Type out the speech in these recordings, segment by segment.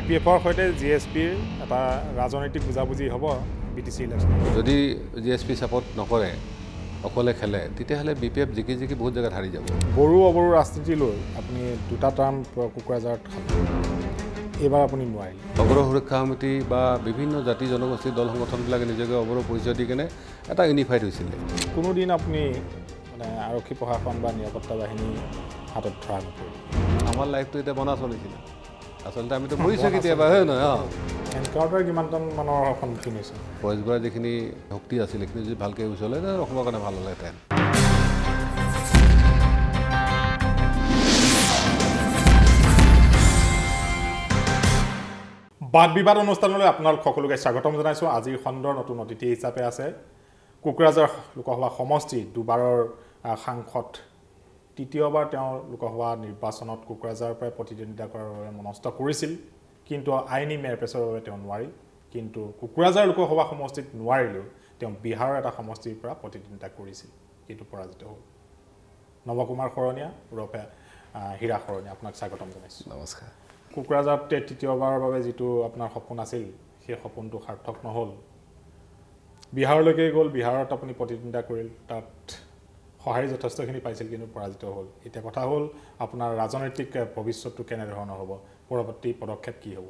E P এফৰ সৈতে G S পিৰ এটা ৰাজনৈতিক বুজাবুজি হ'ব বি টি চি ইলেকশ্যন যদি জি এছ পি ছাপৰ্ট নকৰে অকলে খেলে তেতিয়াহ'লে বি পি এফ জিকি জিকি বহুত জেগাত হাৰি যাব বড়ো অবৰু ৰাজনীতি লৈ আপুনি দুটা টাৰ্ম কোকৰাঝাৰত খালে এইবাৰ আপুনি নোৱাৰিলে অগ্ৰ সুৰক্ষা সমিতি বা বিভিন্ন জাতি জনগোষ্ঠীৰ দল সংগঠনবিলাকে নিজকে অগ্ৰ পৰিচয় দি কেনে এটা ইউনিফাইড হৈছিলে কোনোদিন আপুনি মানে আৰক্ষী প্ৰশাসন বা নিৰাপত্তা বাহিনী হাতত ধৰা নকৰিলে আমাৰ লাইফটো এতিয়া বনা চলিছিলে আচলতে আমিতো মৰিছো কেতিয়াবা হয় নহয় অঁ এনকাউণ্টাৰ কিমানমানৰ সন্মুখীন হৈছে বয়স যিখিনি শক্তি আছিল সেইখিনি যদি ভালকৈ ইউজ হ'লে অসমৰ কাৰণে ভাল হ'লেহেঁতেন বাদ বিবাদ অনুষ্ঠানলৈ আপোনালোক সকলোকে স্বাগতম জনাইছোঁ আজিৰ খণ্ডৰ নতুন অতিথি হিচাপে আছে কোকৰাঝাৰ লোকসভা সমষ্টি দুবাৰৰ সাংসদ তৃতীয়বাৰ তেওঁ লোকসভা নিৰ্বাচনত কোকৰাঝাৰৰ পৰাই প্ৰতিদ্বন্দ্বিতা কৰাৰ বাবে মনস্থ কৰিছিল কিন্তু আইনী মেৰপেচৰ বাবে তেওঁ নোৱাৰিল কিন্তু কোকৰাঝাৰ লোকসভা সমষ্টিত নোৱাৰিলেও তেওঁ বিহাৰৰ এটা সমষ্টিৰ পৰা প্ৰতিদ্বন্দ্বিতা কৰিছিল কিন্তু পৰাজিত হ'ল নৱকুমাৰ শৰণীয়া ওৰফে হীৰা শৰণীয়া আপোনাক স্বাগতম জনাইছোঁ নমস্কাৰ কোকৰাঝাৰতে তৃতীয়বাৰৰ বাবে যিটো আপোনাৰ সপোন আছিল সেই সপোনটো সাৰ্থক নহ'ল বিহাৰলৈকে গ'ল বিহাৰত আপুনি প্ৰতিদ্বন্দ্বিতা কৰিল তাত সহায় যথেষ্টখিনি পাইছিল কিন্তু পৰাজিত হ'ল এতিয়া কথা হ'ল আপোনাৰ ৰাজনৈতিক ভৱিষ্যতটো কেনেধৰণৰ হ'ব পৰৱৰ্তী পদক্ষেপ কি হ'ব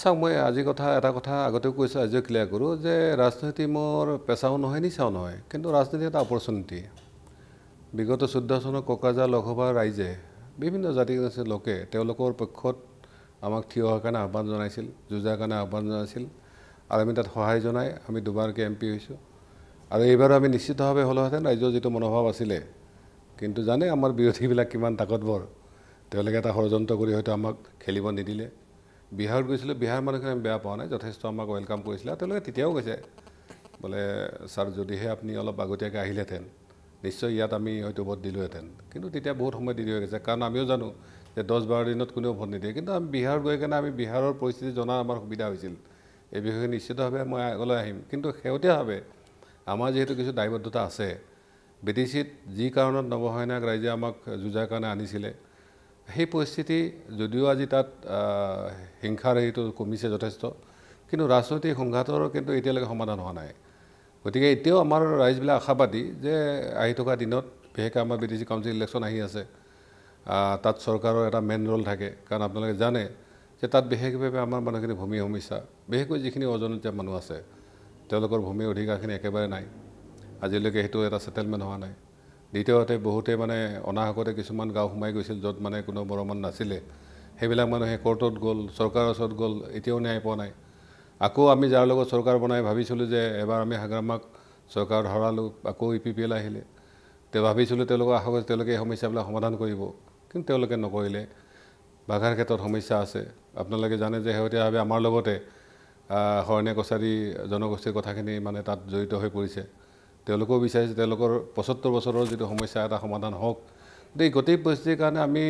চাওক মই আজি কথা এটা কথা আগতেও কৈছোঁ আজিও ক্লিয়াৰ কৰোঁ যে ৰাজনীতি মোৰ পেচাও নহয় নিচাও নহয় কিন্তু ৰাজনীতি এটা অপৰচুনিটি বিগত চৈধ্য চনৰ কক্ৰাজাৰ লোকসভাৰ ৰাইজে বিভিন্ন জাতি গোষ্ঠীৰ লোকে তেওঁলোকৰ পক্ষত আমাক থিয় হোৱাৰ কাৰণে আহ্বান জনাইছিল যুঁজাৰ কাৰণে আহ্বান জনাইছিল আৰু আমি তাত সহায় জনাই আমি দুবাৰকৈ এম পি হৈছোঁ আৰু এইবাৰো আমি নিশ্চিতভাৱে হ'লোহেঁতেন ৰাইজৰ যিটো মনোভাৱ আছিলে কিন্তু জানে আমাৰ বিৰোধীবিলাক কিমান তাকতবৰ তেওঁলোকে এটা ষড়যন্ত্ৰ কৰি হয়তো আমাক খেলিব নিদিলে বিহাৰত গৈছিলোঁ বিহাৰৰ মানুহখিনি আমি বেয়া পোৱা নাই যথেষ্ট আমাক ৱেলকাম কৰিছিলে আৰু তেওঁলোকে তেতিয়াও কৈছে বোলে ছাৰ যদিহে আপুনি অলপ আগতীয়াকৈ আহিলেহেঁতেন নিশ্চয় ইয়াত আমি হয়তো ভোট দিলোহেঁতেন কিন্তু তেতিয়া বহুত সময় দেৰি হৈ গৈছে কাৰণ আমিও জানো যে দহ বাৰ দিনত কোনেও ভোট নিদিয়ে কিন্তু আমি বিহাৰত গৈ কেনে আমি বিহাৰৰ পৰিস্থিতি জনাৰ আমাৰ সুবিধা হৈছিল এই বিষয়ে নিশ্চিতভাৱে মই আগলৈ আহিম কিন্তু শেহতীয়াভাৱে আমাৰ যিহেতু কিছু দায়বদ্ধতা আছে বি টি চিত যি কাৰণত নৱসৈনিক ৰাইজে আমাক যুঁজাৰ কাৰণে আনিছিলে সেই পৰিস্থিতি যদিও আজি তাত হিংসাৰ হেৰিটো কমিছে যথেষ্ট কিন্তু ৰাজনৈতিক সংঘাতৰ কিন্তু এতিয়ালৈকে সমাধান হোৱা নাই গতিকে এতিয়াও আমাৰ ৰাইজবিলাক আশাবাদী যে আহি থকা দিনত বিশেষকৈ আমাৰ B T C council election আহি আছে তাত চৰকাৰৰ এটা মেইন ৰ'ল থাকে কাৰণ আপোনালোকে জানে যে তাত বিশেষভাৱে আমাৰ মানুহখিনি ভূমি সমস্যা বিশেষকৈ যিখিনি অজনতীয়া মানুহ আছে তেওঁলোকৰ ভূমিৰ অধিকাৰখিনি একেবাৰে নাই আজিলৈকে সেইটো এটা ছেটেলমেণ্ট হোৱা নাই দ্বিতীয়তে বহুতে মানে অনাহকতে কিছুমান গাঁও সোমাই গৈছিল য'ত মানে কোনো বৰমান নাছিলে সেইবিলাক মানুহে কৰ্টত গ'ল চৰকাৰৰ ওচৰত গ'ল এতিয়াও ন্যায় পোৱা নাই আকৌ আমি যাৰ লগত চৰকাৰ বনাই ভাবিছিলোঁ যে এবাৰ আমি হাগ্ৰামাক চৰকাৰত হৰালোঁ আকৌ ই পি পি এল আহিলে তেওঁ ভাবিছিলোঁ তেওঁলোকক আশা কৰিছে তেওঁলোকে এই সমস্যাবিলাক সমাধান কৰিব কিন্তু তেওঁলোকে নকৰিলে বাঘাৰ ক্ষেত্ৰত সমস্যা আছে আপোনালোকে জানে যে শেহতীয়াভাৱে আমাৰ লগতে হৰণে কছাৰী জনগোষ্ঠীৰ কথাখিনি মানে তাত জড়িত হৈ পৰিছে তেওঁলোকেও বিচাৰিছে তেওঁলোকৰ পঁচত্তৰ বছৰৰ যিটো সমস্যা এটা সমাধান হওক গতিকে গোটেই পৰিস্থিতিৰ কাৰণে আমি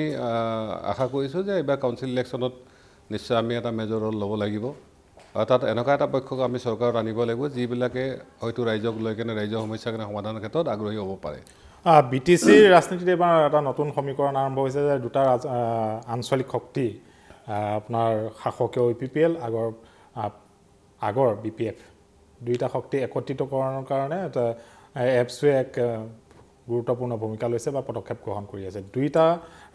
আশা কৰিছোঁ যে এইবাৰ কাউঞ্চিল ইলেকশ্যনত নিশ্চয় আমি এটা মেজৰ ৰ'ল ল'ব লাগিব আৰু তাত এনেকুৱা এটা পক্ষক আমি চৰকাৰত আনিব লাগিব যিবিলাকে হয়তো ৰাইজক লৈ কেনে ৰাইজৰ সমস্যাখিনি সমাধানৰ ক্ষেত্ৰত আগ্ৰহী হ'ব পাৰে বি টি চিৰ ৰাজনীতিত এইবাৰ এটা নতুন সমীকৰণ আৰম্ভ হৈছে যে দুটা ৰাজ আঞ্চলিক শক্তি আপোনাৰ শাসকীয় ইউ পি পি এল আগৰ আগৰ বি পি এফ দুয়োটা শক্তি একত্ৰিতকৰণৰ কাৰণে এটা এপছোৱে এক গুৰুত্বপূৰ্ণ ভূমিকা লৈছে বা পদক্ষেপ গ্ৰহণ কৰি আছে দুয়োটা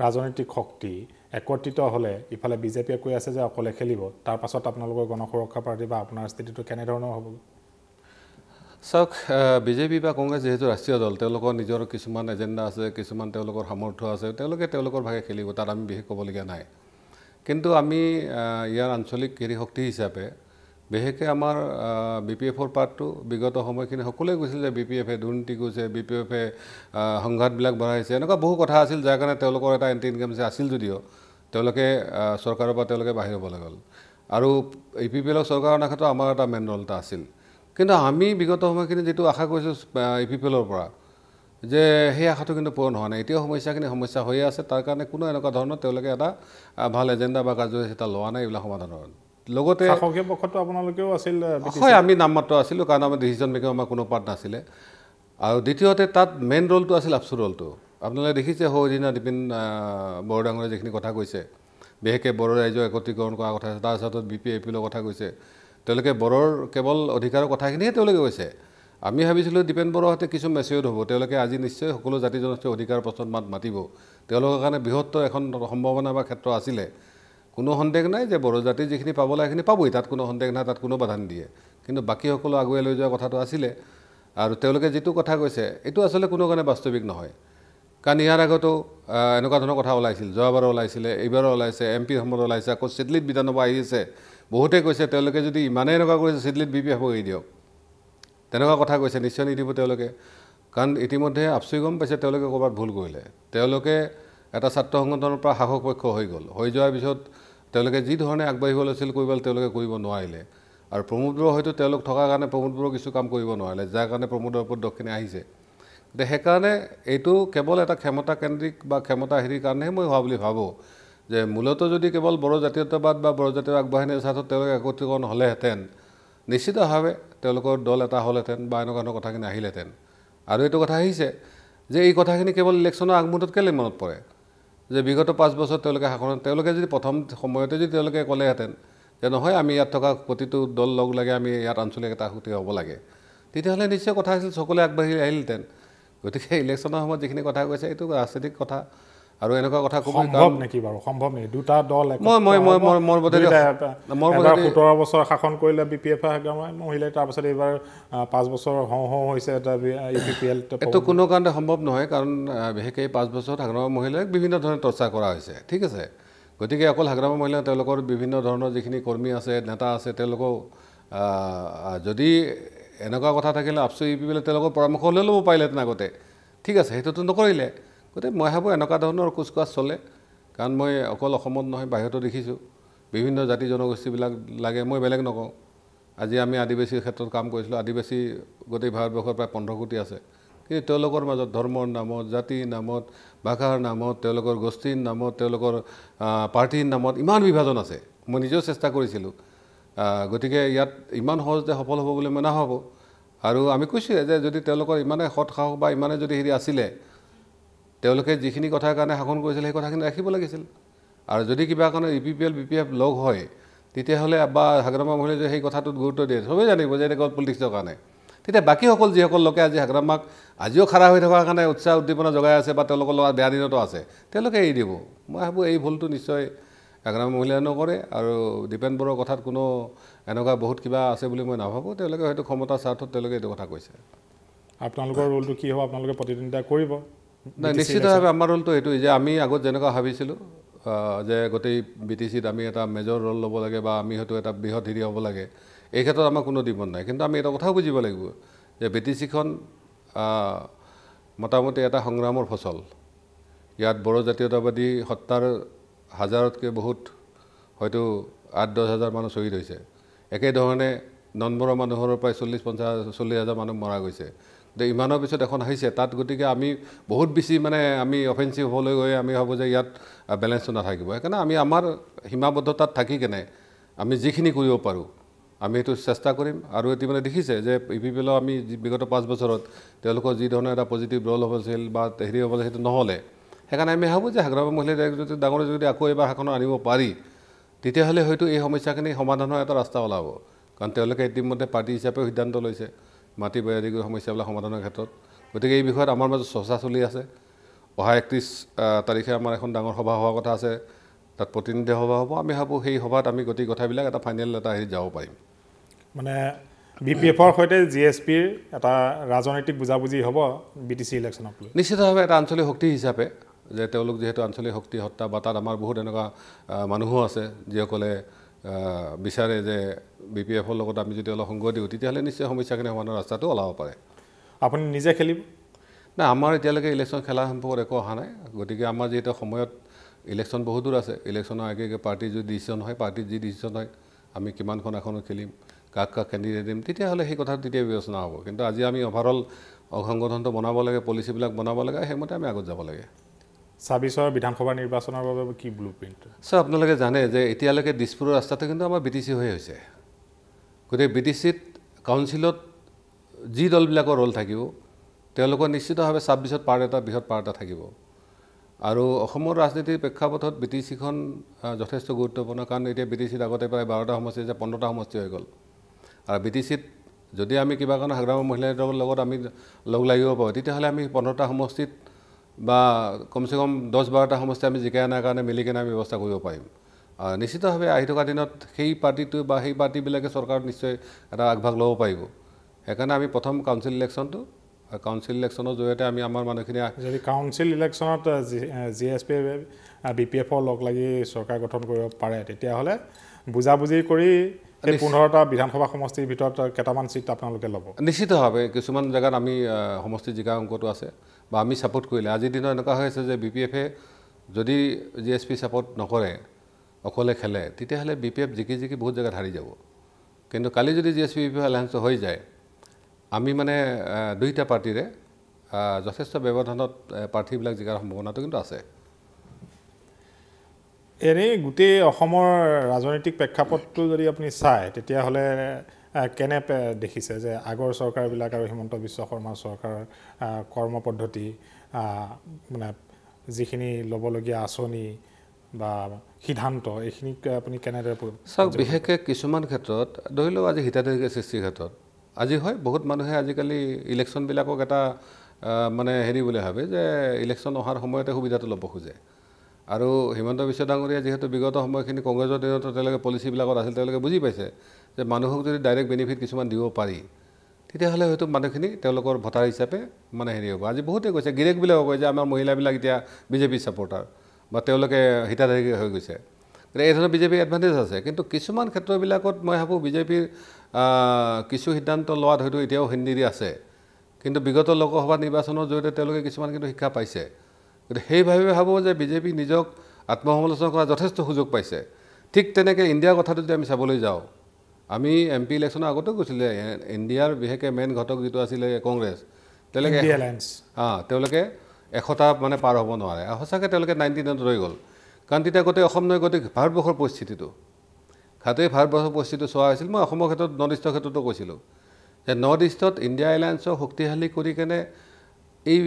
ৰাজনৈতিক শক্তি একত্ৰিত হ'লে ইফালে বিজেপিয়ে কৈ আছে যে অকলে খেলিব তাৰ পাছত আপোনালোকৰ গণসুৰক্ষা পাৰ্টি বা আপোনাৰ স্থিতিটো কেনেধৰণৰ হ'ব চাওক বিজেপি বা কংগ্ৰেছ যিহেতু ৰাষ্ট্ৰীয় দল তেওঁলোকৰ নিজৰ কিছুমান এজেণ্ডা আছে কিছুমান তেওঁলোকৰ সামৰ্থ্য আছে তেওঁলোকে তেওঁলোকৰ ভাগে খেলিব তাত আমি বিশেষ ক'বলগীয়া নাই কিন্তু আমি ইয়াৰ আঞ্চলিক হেৰি শক্তি হিচাপে বিশেষকৈ আমাৰ বি পি এফৰ পাৰ্টটো বিগত সময়খিনি সকলোৱে কৈছিল যে বি পি এফে দুৰ্নীতি কৰিছে বি পি এফে সংঘাতবিলাক বঢ়াইছে এনেকুৱা বহু কথা আছিল যাৰ কাৰণে তেওঁলোকৰ এটা এণ্টি ইনকাম আছিল যদিও তেওঁলোকে চৰকাৰৰ পৰা তেওঁলোকে বাহিৰ হ'বলৈ গ'ল আৰু ই পি পি এলৰ চৰকাৰৰ ক্ষেত্ৰত আমাৰ এটা মেইন ৰোল এটা আছিল কিন্তু আমি বিগত সময়খিনি যিটো আশা কৰিছোঁ এ পি পি এলৰ পৰা যে সেই আশাটো কিন্তু পূৰণ হোৱা নাই এতিয়াও সমস্যাখিনি সমস্যা হৈয়ে আছে তাৰ কাৰণে কোনো এনেকুৱা ধৰণৰ তেওঁলোকে এটা ভাল এজেণ্ডা বা কাৰ্যসূচী এটা লোৱা নাই এইবিলাক সমাধানৰ লগতে শাসকীয় পক্ষতো আপোনালোকেও আছিল হয় আমি নাম মাত্ৰ আছিলোঁ কাৰণ আমাৰ ডিচিজন মেকিং আমাৰ কোনো পাৰ্ট নাছিলে আৰু দ্বিতীয়তে তাত মেইন ৰোলটো আছিল আপচু ৰোলটো আপোনালোকে দেখিছে দিনা সৌদিনা বৰ ডাঙৰে যিখিনি কথা কৈছে বিশেষকৈ বড়ো ৰাইজৰ একত্ৰীকৰণ কৰা কথা আছে তাৰপিছত বি পি এ পিলৰ কথা কৈছে তেওঁলোকে বড়োৰ কেৱল অধিকাৰৰ কথাখিনিহে তেওঁলোকে কৈছে আমি ভাবিছিলোঁ দীপেন বৰুৱাহঁতে কিছু মেচিয়ৰ হ'ব তেওঁলোকে আজি নিশ্চয় সকলো জাতি জনগোষ্ঠীৰ অধিকাৰৰ প্ৰশ্নত মাত মাতিব তেওঁলোকৰ কাৰণে বৃহত্তৰ এখন সম্ভাৱনা বা ক্ষেত্ৰ আছিলে কোনো সন্দেহ নাই যে বড়ো জাতি যিখিনি পাব লাগে সেইখিনি পাবই তাত কোনো সন্দেহ নাই তাত কোনো বাধা নিদিয়ে কিন্তু বাকীসকলো আগুৱাই লৈ যোৱা কথাটো আছিলে আৰু তেওঁলোকে যিটো কথা কৈছে এইটো আচলতে কোনো কাৰণে বাস্তৱিক নহয় কাৰণ ইয়াৰ আগতেও এনেকুৱা ধৰণৰ কথা ওলাইছিল যোৱাবাৰো ওলাইছিলে এইবাৰো ওলাইছে এম পিৰ সময়ত ওলাইছে আকৌ চিডলিত বিধানসভা আহি আছে বহুতে কৈছে তেওঁলোকে যদি ইমানেই এনেকুৱা কৰিছে চিডলিত বি পি এফ এৰি দিয়ক তেনেকুৱা কথা কৈছে নিশ্চয় নিদিব তেওঁলোকে কাৰণ ইতিমধ্যে আপচুই গম পাইছে তেওঁলোকে ক'ৰবাত ভুল কৰিলে তেওঁলোকে এটা ছাত্ৰ সংগঠনৰ পৰা শাসক পক্ষ হৈ গ'ল হৈ যোৱাৰ পিছত তেওঁলোকে যি ধৰণে আগবাঢ়িব লৈছিল কৰিবলৈ তেওঁলোকে কৰিব নোৱাৰিলে আৰু প্ৰমোদবোৰ হয়তো তেওঁলোক থকাৰ কাৰণে প্ৰমোদবোৰৰ কিছু কাম কৰিব নোৱাৰিলে যাৰ কাৰণে প্ৰমোদৰ ওপৰত দক্ষিণে আহিছে গতিকে সেইকাৰণে এইটো কেৱল এটা ক্ষমতাকেন্দ্ৰিক বা ক্ষমতা হেৰিৰ কাৰণেহে মই হোৱা বুলি ভাবোঁ যে মূলতঃ যদি কেৱল বড়ো জাতীয়তাবাদ বা বড়ো জাতীয় আগবাঢ়ি নিয়াৰ স্বাৰ্থত তেওঁলোকে একত্ৰীকৰণ হ'লেহেঁতেন নিশ্চিতভাৱে তেওঁলোকৰ দল এটা হ'লহেঁতেন বা এনেকুৱা ধৰণৰ কথাখিনি আহিলহেঁতেন আৰু এইটো কথা আহিছে যে এই কথাখিনি কেৱল ইলেকশ্যনৰ আগমুহূৰ্তত কেলৈ মনত পৰে যে বিগত পাঁচ বছৰ তেওঁলোকে শাসন তেওঁলোকে যদি প্ৰথম সময়তে যদি তেওঁলোকে ক'লেহেঁতেন যে নহয় আমি ইয়াত থকা প্ৰতিটো দল লগ লাগে আমি ইয়াত আঞ্চলিক এটা সুতি হ'ব লাগে তেতিয়াহ'লে নিশ্চয় কথা আছিল সকলোৱে আগবাঢ়ি আহিলহেঁতেন গতিকে ইলেকশ্যনৰ সময়ত যিখিনি কথা কৈছে এইটো ৰাজনৈতিক কথা আৰু এনেকুৱা কথা ক'ব সম্ভৱ নেকি বাৰু সম্ভৱ নেকি দুটা দল মই মই মই মোৰ বোধেৰে মোৰ বোধেৰে সোতৰ বছৰ শাসন কৰিলে বি পি এফ মহিলাই তাৰপিছত এইবাৰ পাঁচ বছৰ হওঁ হওঁ হৈছে এটা ইউ পি পি এল এইটো কোনো কাৰণে সম্ভৱ নহয় কাৰণ বিশেষকৈ এই পাঁচ বছৰত হাগ্ৰামৰ মহিলাক বিভিন্ন ধৰণে চৰ্চা কৰা হৈছে ঠিক আছে গতিকে অকল হাগ্ৰামৰ মহিলা তেওঁলোকৰ বিভিন্ন ধৰণৰ যিখিনি কৰ্মী আছে নেতা আছে তেওঁলোকেও যদি এনেকুৱা কথা থাকিলে আপচু ইউ পি পি এলে তেওঁলোকৰ পৰামৰ্শ লৈ ল'ব পাৰিলেহেঁতেন আগতে ঠিক আছে সেইটোতো নকৰিলে গতিকে মই ভাবোঁ এনেকুৱা ধৰণৰ কুচকোৱাজ চলে কাৰণ মই অকল অসমত নহয় বাহিৰতো দেখিছোঁ বিভিন্ন জাতি জনগোষ্ঠীবিলাক লাগে মই বেলেগ নকওঁ আজি আমি আদিবাসীৰ ক্ষেত্ৰত কাম কৰিছিলোঁ আদিবাসী গোটেই ভাৰতবৰ্ষৰ প্ৰায় পোন্ধৰ কোটি আছে কিন্তু তেওঁলোকৰ মাজত ধৰ্মৰ নামত জাতিৰ নামত ভাষাৰ নামত তেওঁলোকৰ গোষ্ঠীৰ নামত তেওঁলোকৰ পাৰ্টীৰ নামত ইমান বিভাজন আছে মই নিজেও চেষ্টা কৰিছিলোঁ গতিকে ইয়াত ইমান সহজতে সফল হ'ব বুলি মই নাভাবোঁ আৰু আমি কৈছোঁৱে যে যদি তেওঁলোকৰ ইমানেই সৎ বা ইমানেই যদি হেৰি আছিলে তেওঁলোকে যিখিনি কথাৰ কাৰণে শাসন কৰিছিল সেই কথাখিনি ৰাখিব লাগিছিল আৰু যদি কিবা কাৰণে U P P L B P F লগ হয় তেতিয়াহ'লে বা হাগ্ৰামা মহিলাই সেই কথাটোত গুৰুত্ব দিয়ে চবেই জানিব যে এনেকুৱা পলিটিক্সৰ কাৰণে তেতিয়া বাকীসকল যিসকল লোকে আজি হাগ্ৰামাক আজিও খাৰা হৈ থকাৰ কাৰণে উৎসাহ উদ্দীপনা জগাই আছে বা তেওঁলোকৰ লগত বেয়া দিনতো আছে তেওঁলোকে এৰি দিব মই ভাবোঁ এই ভুলটো নিশ্চয় হাগ্ৰামা মহিলাই নকৰে আৰু দীপেন বৰৰ কথাত কোনো এনেকুৱা বহুত কিবা আছে বুলি মই নাভাবোঁ তেওঁলোকে হয়তো ক্ষমতাৰ স্বাৰ্থত তেওঁলোকে এইটো কথা কৈছে আপোনালোকৰ ৰোলটো কি হ'ব আপোনালোকে প্ৰতিদ্বন্দ্বিতা কৰিব নাই নিশ্চিতভাৱে আমাৰ ৰোলটো এইটোৱেই যে আমি আগত যেনেকুৱা ভাবিছিলোঁ যে গোটেই বি টি চিত আমি এটা মেজৰ ৰোল ল'ব লাগে বা আমি হয়তো এটা বৃহৎ হেৰি হ'ব লাগে এই ক্ষেত্ৰত আমাৰ কোনো দিমত নাই কিন্তু আমি এটা কথাও বুজিব লাগিব যে বি টি চিখন মোটামুটি এটা সংগ্ৰামৰ ফচল ইয়াত বড়ো জাতীয়তাবাদী সত্তাৰ হাজাৰতকৈ বহুত হয়তো আঠ দহ হাজাৰ মানুহ শ্বহীদ হৈছে একেধৰণে নম্বৰৰ মানুহৰ প্ৰায় চল্লিছ পঞ্চাছ চল্লিছ হাজাৰ মানুহ মৰা গৈছে গতিকে ইমানৰ পিছত এখন আহিছে তাত গতিকে আমি বহুত বেছি মানে আমি অফেন্সিভ হ'বলৈ গৈ আমি ভাবোঁ যে ইয়াত বেলেঞ্চটো নাথাকিব সেইকাৰণে আমি আমাৰ সীমাবদ্ধতাত থাকি কেনে আমি যিখিনি কৰিব পাৰোঁ আমি সেইটো চেষ্টা কৰিম আৰু এটি মানে দেখিছে যে ই পি পি এলৰ আমি বিগত পাঁচ বছৰত তেওঁলোকৰ যি ধৰণৰ এটা পজিটিভ ৰ'ল হ'ব আছিল বা হেৰি হ'ব সেইটো নহ'লে সেইকাৰণে আমি ভাবোঁ যে হাগ্ৰাবা মহিলাৰ যদি ডাঙৰ যদি আকৌ এবাৰ শাসনত আনিব পাৰি তেতিয়াহ'লে হয়তো এই সমস্যাখিনি সমাধানৰ এটা ৰাস্তা ওলাব কাৰণ তেওঁলোকে ইতিমধ্যে পাৰ্টি হিচাপেও সিদ্ধান্ত লৈছে মাটি বৈয়াদী সমস্যাবিলাক সমাধানৰ ক্ষেত্ৰত গতিকে এই বিষয়ত আমাৰ মাজত চৰ্চা চলি আছে অহা একত্ৰিছ তাৰিখে আমাৰ এখন ডাঙৰ সভা হোৱাৰ কথা আছে তাত প্ৰতিনিধি সভা হ'ব আমি ভাবোঁ সেই সভাত আমি গোটেই কথাবিলাক এটা ফাইনেল এটা হেৰি যাব পাৰিম মানে বি পি এফৰ সৈতে জি এছ পিৰ এটা ৰাজনৈতিক বুজাবুজি হ'ব বি টি চি ইলেকশ্যনক লৈ নিশ্চিতভাৱে এটা আঞ্চলিক শক্তি হিচাপে যে তেওঁলোক যিহেতু আঞ্চলিক শক্তি সত্তা বা তাত আমাৰ বহুত এনেকুৱা মানুহো আছে যিসকলে বিচাৰে যে বি পি এফৰ লগত আমি যদি অলপ সংগ দিওঁ তেতিয়াহ'লে নিশ্চয় সমস্যাখিনি সমাধানৰ ৰাস্তাটো ওলাব পাৰে আপুনি নিজে খেলিব নাই আমাৰ এতিয়ালৈকে ইলেকশ্যন খেলা সম্পৰ্কত একো অহা নাই গতিকে আমাৰ যিহেতু সময়ত ইলেকশ্যন বহুত দূৰ আছে ইলেকশ্যনৰ আগে আগে পাৰ্টিৰ যদি ডিচিশ্যন হয় পাৰ্টিৰ যি ডিচিশ্যন হয় আমি কিমানখন এখন খেলিম কাক কাক কেণ্ডিডেট দিম তেতিয়াহ'লে সেই কথাটো তেতিয়া বিবেচনা হ'ব কিন্তু আজি আমি অভাৰঅল সংগঠনটো বনাব লাগে পলিচিবিলাক বনাব লাগে সেইমতে আমি আগত যাব লাগে ছাব্বিছৰ বিধানসভা নিৰ্বাচনৰ বাবে কি ব্লু প্ৰিণ্ট ছাৰ আপোনালোকে জানে যে এতিয়ালৈকে দিছপুৰৰ ৰাস্তাটো কিন্তু আমাৰ বি টি চি হৈ হৈছে গতিকে বি টি চিত কাউঞ্চিলত যি দলবিলাকৰ ৰ'ল থাকিব তেওঁলোকৰ নিশ্চিতভাৱে ছাব্বিছত পাৰ্ট এটা বৃহৎ পাৰ্ট এটা থাকিব আৰু অসমৰ ৰাজনীতিৰ প্ৰেক্ষাপথত বি টি চিখন যথেষ্ট গুৰুত্বপূৰ্ণ কাৰণ এতিয়া বি টি চিত আগতে প্ৰায় বাৰটা সমষ্টি আছে পোন্ধৰটা সমষ্টি হৈ গ'ল আৰু বি টি চিত যদি আমি কিবা কাৰণে সাগ্ৰামী মহিলা নেতৰ লগত আমি লগ লাগিব পাৰোঁ তেতিয়াহ'লে আমি পোন্ধৰটা সমষ্টিত বা কমচে কম দহ বাৰটা সমষ্টি আমি জিকাই অনাৰ কাৰণে মিলি কেনে আমি ব্যৱস্থা কৰিব পাৰিম নিশ্চিতভাৱে আহি থকা দিনত সেই পাৰ্টিটো বা সেই পাৰ্টিবিলাকে চৰকাৰত নিশ্চয় এটা আগভাগ ল'ব পাৰিব সেইকাৰণে আমি প্ৰথম কাউন্সিল ইলেকশ্যনটো কাউন্সিল ইলেকশ্যনৰ জৰিয়তে আমি আমাৰ মানুহখিনি যদি কাউঞ্চিল ইলেকশ্যনত G S P B P এফৰ লগ লাগি চৰকাৰ গঠন কৰিব পাৰে তেতিয়াহ'লে বুজাবুজি কৰি পোন্ধৰটা বিধানসভা সমষ্টিৰ ভিতৰত কেইটামান চিট আপোনালোকে ল'ব নিশ্চিতভাৱে কিছুমান জেগাত আমি সমষ্টি জিকা অংকটো আছে বা আমি ছাপোৰ্ট কৰিলে আজিৰ দিনত এনেকুৱা হৈ আছে যে বি পি এফে যদি জি এছ পি ছাপোৰ্ট নকৰে অকলে খেলে তেতিয়াহ'লে বি পি এফ জিকি জিকি বহুত জেগাত হাৰি যাব কিন্তু কালি যদি G S P B P F alliance হৈ যায় আমি মানে দুইটা পাৰ্টিৰে যথেষ্ট ব্যৱধানত প্ৰাৰ্থীবিলাক জিকাৰ সম্ভাৱনাটো কিন্তু আছে এনেই গোটেই অসমৰ ৰাজনৈতিক প্ৰেক্ষাপটটো যদি আপুনি চায় তেতিয়াহ'লে কেনে দেখিছে যে আগৰ চৰকাৰবিলাক আৰু হিমন্ত বিশ্ব শৰ্মা চৰকাৰৰ কৰ্ম পদ্ধতি মানে যিখিনি ল'বলগীয়া আঁচনি বা সিদ্ধান্ত এইখিনিক আপুনি কেনেদৰে চাওক বিশেষকৈ কিছুমান ক্ষেত্ৰত ধৰি লওক আজি হিতাধিকাৰী সৃষ্টিৰ ক্ষেত্ৰত আজি হয় বহুত মানুহে আজিকালি ইলেকশ্যনবিলাকক এটা মানে হেৰি বুলি ভাবে যে ইলেকশ্যন অহাৰ সময়তে সুবিধাটো ল'ব খোজে আৰু হিমন্ত বিশ্ব ডাঙৰীয়া যিহেতু বিগত সময়খিনি কংগ্ৰেছৰ দিনত তেওঁলোকে পলিচিবিলাকত আছিল তেওঁলোকে বুজি পাইছে যে মানুহক যদি ডাইৰেক্ট বেনিফিট কিছুমান দিব পাৰি তেতিয়াহ'লে হয়তো মানুহখিনি তেওঁলোকৰ ভোটাৰ হিচাপে মানে হেৰি হ'ব আজি বহুতেই কৈছে গিৰেকবিলাকো কয় যে আমাৰ মহিলাবিলাক এতিয়া বিজেপিৰ ছাপৰ্টাৰ বা তেওঁলোকে হিতাধাৰী হৈ গৈছে গতিকে এই এইধৰণৰ বিজেপিৰ এডভান্টেজ আছে কিন্তু কিছুমান ক্ষেত্ৰবিলাকত মই ভাবোঁ বিজেপিৰ কিছু সিদ্ধান্ত লোৱাত হয়তো এতিয়াও হিন্দিৰি আছে কিন্তু বিগত লোকসভা নিৰ্বাচনৰ জৰিয়তে তেওঁলোকে কিছুমান কিন্তু শিক্ষা পাইছে গতিকে সেইভাৱে ভাবোঁ যে বিজেপি নিজক আত্মসমালোচনা কৰা যথেষ্ট সুযোগ পাইছে ঠিক তেনেকৈ ইণ্ডিয়াৰ কথাটো যদি আমি চাবলৈ যাওঁ আমি এম পি ইলেকশ্যনৰ আগতেও কৈছিলে ইণ্ডিয়াৰ বিশেষকৈ মেইন ঘটক যিটো আছিলে কংগ্ৰেছ তেওঁলোকে অঁ তেওঁলোকে এশটা মানে পাৰ হ'ব নোৱাৰে আৰু সঁচাকৈ তেওঁলোকে নাইণ্টি নাইনত ৰৈ গ'ল কাৰণ তেতিয়া গোটেই অসম নহয় গোটেই ভাৰতবৰ্ষৰ পৰিস্থিতিটো ঘাটেই ভাৰতবৰ্ষৰ পৰিস্থিতিটো চোৱা হৈছিল মই অসমৰ ক্ষেত্ৰত নৰ্থ ইষ্টৰ ক্ষেত্ৰতো কৈছিলোঁ যে নৰ্থ ইষ্টত ইণ্ডিয়া এলায়েন্সক শক্তিশালী কৰি কেনে এই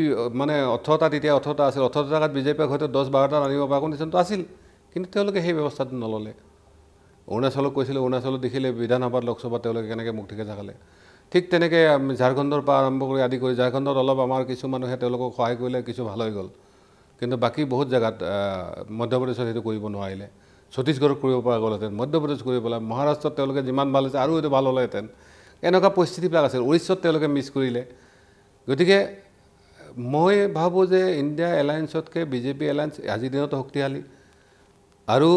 মানে অৰ্থতা তেতিয়া অৰ্থতা আছিল অৰ্থতাৰ জেগাত বিজেপিয়ে হয়তো দহ বাৰটা আনিব পৰা কণ্ডিশ্যনটো আছিল কিন্তু তেওঁলোকে সেই ব্যৱস্থাটো নল'লে অৰুণাচলক কৈছিলে অৰুণাচলত দেখিলে বিধানসভাত লোকসভাত তেওঁলোকে কেনেকৈ মুখ ঠিকে জাগালে ঠিক তেনেকৈ আমি ঝাৰখণ্ডৰ পৰা আৰম্ভ কৰি আদি কৰি ঝাৰখণ্ডত অলপ আমাৰ কিছু মানুহে তেওঁলোকক সহায় কৰিলে কিছু ভাল হৈ গ'ল কিন্তু বাকী বহুত জেগাত মধ্যপ্ৰদেশত সেইটো কৰিব নোৱাৰিলে ছত্তীশগড়ত কৰিব পৰা গ'লহেঁতেন মধ্যপ্ৰদেশ কৰিব পাৰিলে মহাৰাষ্ট্ৰত তেওঁলোকে যিমান ভাল হৈছে আৰু সেইটো ভাল হ'লেহেঁতেন এনেকুৱা পৰিস্থিতিবিলাক আছিল উৰিষ্যত তেওঁলোকে মিছ কৰিলে গতিকে মই ভাবোঁ যে ইণ্ডিয়া এলায়েঞ্চতকৈ বিজেপি এলায়েঞ্চ আজিৰ দিনত শক্তিশালী আৰু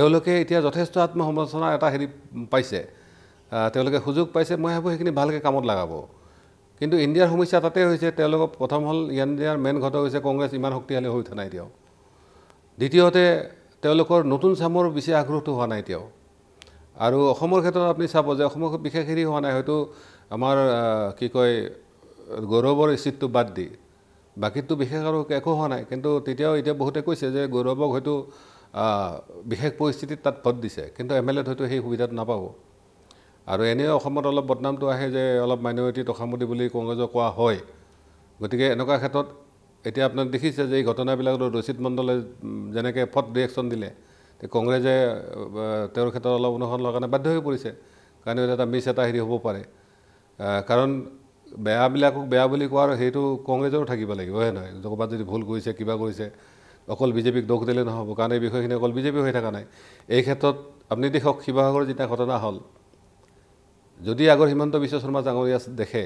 এওঁলোকে এতিয়া যথেষ্ট আত্মসমালোচনাৰ এটা হেৰি পাইছে তেওঁলোকে সুযোগ পাইছে মই ভাবোঁ সেইখিনি ভালকৈ কামত লগাব কিন্তু ইণ্ডিয়াৰ সমস্যা তাতে হৈছে তেওঁলোকৰ প্ৰথম হ'ল ইণ্ডিয়াৰ মেইন ঘটক হৈছে কংগ্ৰেছ ইমান শক্তিশালী হৈ উঠা নাই এতিয়াও দ্বিতীয়তে তেওঁলোকৰ নতুন চামৰ বেছি আগ্ৰহটো হোৱা নাই এতিয়াও আৰু অসমৰ ক্ষেত্ৰত আপুনি চাব যে অসমৰ বিশেষ হেৰি হোৱা নাই হয়তো আমাৰ কি কয় গৌৰৱৰ ইচ্ছিতটো বাদ দি বাকীটো বিশেষ আৰু একো হোৱা নাই কিন্তু তেতিয়াও এতিয়া বহুতে কৈছে যে গৌৰৱক হয়তো বিশেষ পৰিস্থিতিত তাত ভোট দিছে কিন্তু এম এল এত হয়তো সেই সুবিধাটো নাপাব আৰু এনেও অসমত অলপ বদনামটো আহে যে অলপ মাইনৰিটিত অসামতি বুলি কংগ্ৰেছক কোৱা হয় গতিকে এনেকুৱা ক্ষেত্ৰত এতিয়া আপোনাক দেখিছে যে এই ঘটনাবিলাকত ৰচিত মণ্ডলে যেনেকৈ ফট ৰিয়েকশ্যন দিলে কংগ্ৰেছে তেওঁৰ ক্ষেত্ৰত অলপ অনুসৰণ লোৱাৰ কাৰণে বাধ্য হৈ পৰিছে কাৰণ এইটো এটা মিছ এটা হেৰি হ'ব পাৰে কাৰণ বেয়াবিলাকক বেয়া বুলি কোৱাৰ সেইটো কংগ্ৰেছৰো থাকিব লাগিব হয় নহয় ক'ৰবাত যদি ভুল কৰিছে কিবা কৰিছে অকল বিজেপিক দোষ দিলে নহ'ব কাৰণ এই বিষয়খিনি অকল বিজেপি হৈ থকা নাই এই ক্ষেত্ৰত আপুনি দেখক শিৱসাগৰৰ যেতিয়া ঘটনা হ'ল যদি আগৰ হিমন্ত বিশ্ব শৰ্মা ডাঙৰীয়া দেখে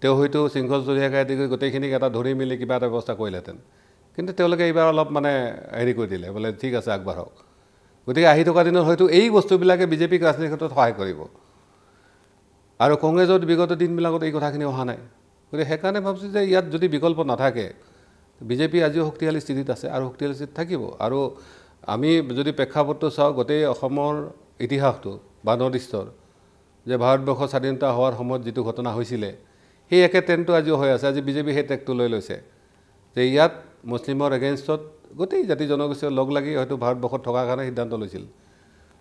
তেওঁ হয়তো সিংহজ জৰিয়াকে আদি কৰি গোটেইখিনিক এটা ধৰি মেলি কিবা এটা ব্যৱস্থা কৰিলেহেঁতেন কিন্তু তেওঁলোকে এইবাৰ অলপ মানে হেৰি কৰি দিলে বোলে ঠিক আছে আগবাঢ়ক গতিকে আহি থকা দিনত হয়তো এই বস্তুবিলাকে বিজেপিক ৰাজনীতিৰ ক্ষেত্ৰত সহায় কৰিব আৰু কংগ্ৰেছত বিগত দিনবিলাকত এই কথাখিনি অহা নাই গতিকে সেইকাৰণে ভাবিছোঁ যে ইয়াত যদি বিকল্প নাথাকে বিজেপি আজিও শক্তিশালী স্থিতিত আছে আৰু শক্তিশালী স্থিতিত থাকিব আৰু আমি যদি প্ৰেক্ষাপটটো চাওঁ গোটেই অসমৰ ইতিহাসটো বা নৰ্থ ইষ্টৰ যে ভাৰতবৰ্ষৰ স্বাধীনতা হোৱাৰ সময়ত যিটো ঘটনা হৈছিলে সেই একে ট্ৰেণ্ডটো আজিও হৈ আছে আজি বিজেপিয়ে সেই ট্ৰেকটো লৈ লৈছে যে ইয়াত মুছলিমৰ এগেইনষ্টত গোটেই জাতি জনগোষ্ঠীৰ লগ লাগি হয়তো ভাৰতবৰ্ষত থকাৰ কাৰণে সিদ্ধান্ত লৈছিল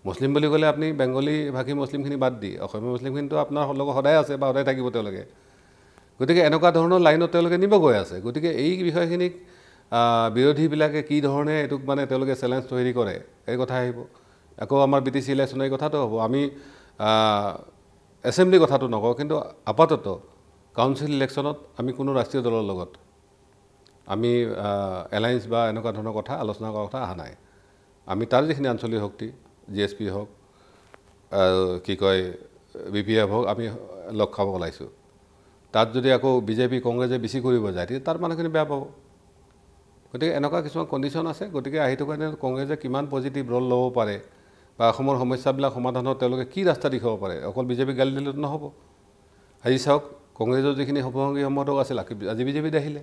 মুছলিম বুলি ক'লে আপুনি বেংগলী ভাষী মুছলিমখিনি বাদ দি অসমীয়া মুছলিমখিনিতো আপোনাৰ লগত সদায় আছে বা সদায় থাকিব তেওঁলোকে গতিকে এনেকুৱা ধৰণৰ লাইনত তেওঁলোকে নিবগৈ আছে গতিকে এই বিষয়খিনিক বিৰোধীবিলাকে কি ধৰণে এইটোক মানে তেওঁলোকে চেলেঞ্জ তৈয়াৰী কৰে এই কথা আহিব আকৌ আমাৰ বি টি চি ইলেকশ্যনৰ এই কথাটো হ'ব আমি এছেম্বলি কথাটো নকওঁ কিন্তু আপাতত কাউঞ্চিল ইলেকশ্যনত আমি কোনো ৰাষ্ট্ৰীয় দলৰ লগত আমি এলায়েঞ্চ বা এনেকুৱা ধৰণৰ কথা আলোচনা কৰা কথা অহা নাই আমি তাৰ যিখিনি আঞ্চলিক শক্তি জি এছ পি হওক কি কয় বি পি এফ হওক আমি লগ খাব ওলাইছোঁ তাত যদি আকৌ বিজেপি কংগ্ৰেছে বেছি কৰিব যায় তেতিয়া তাত মানুহখিনি বেয়া পাব গতিকে এনেকুৱা কিছুমান কণ্ডিশ্যন আছে গতিকে আহি থকা দিনত কংগ্ৰেছে কিমান পজিটিভ ৰ'ল ল'ব পাৰে বা অসমৰ সমস্যাবিলাক সমাধানত তেওঁলোকে কি ৰাস্তা দেখুৱাব পাৰে অকল বিজেপিক গালি দিলেতো নহ'ব আজি চাওক কংগ্ৰেছৰ যিখিনি সপসংগী সমৰ্থক আছিল আজি বিজেপিত আহিলে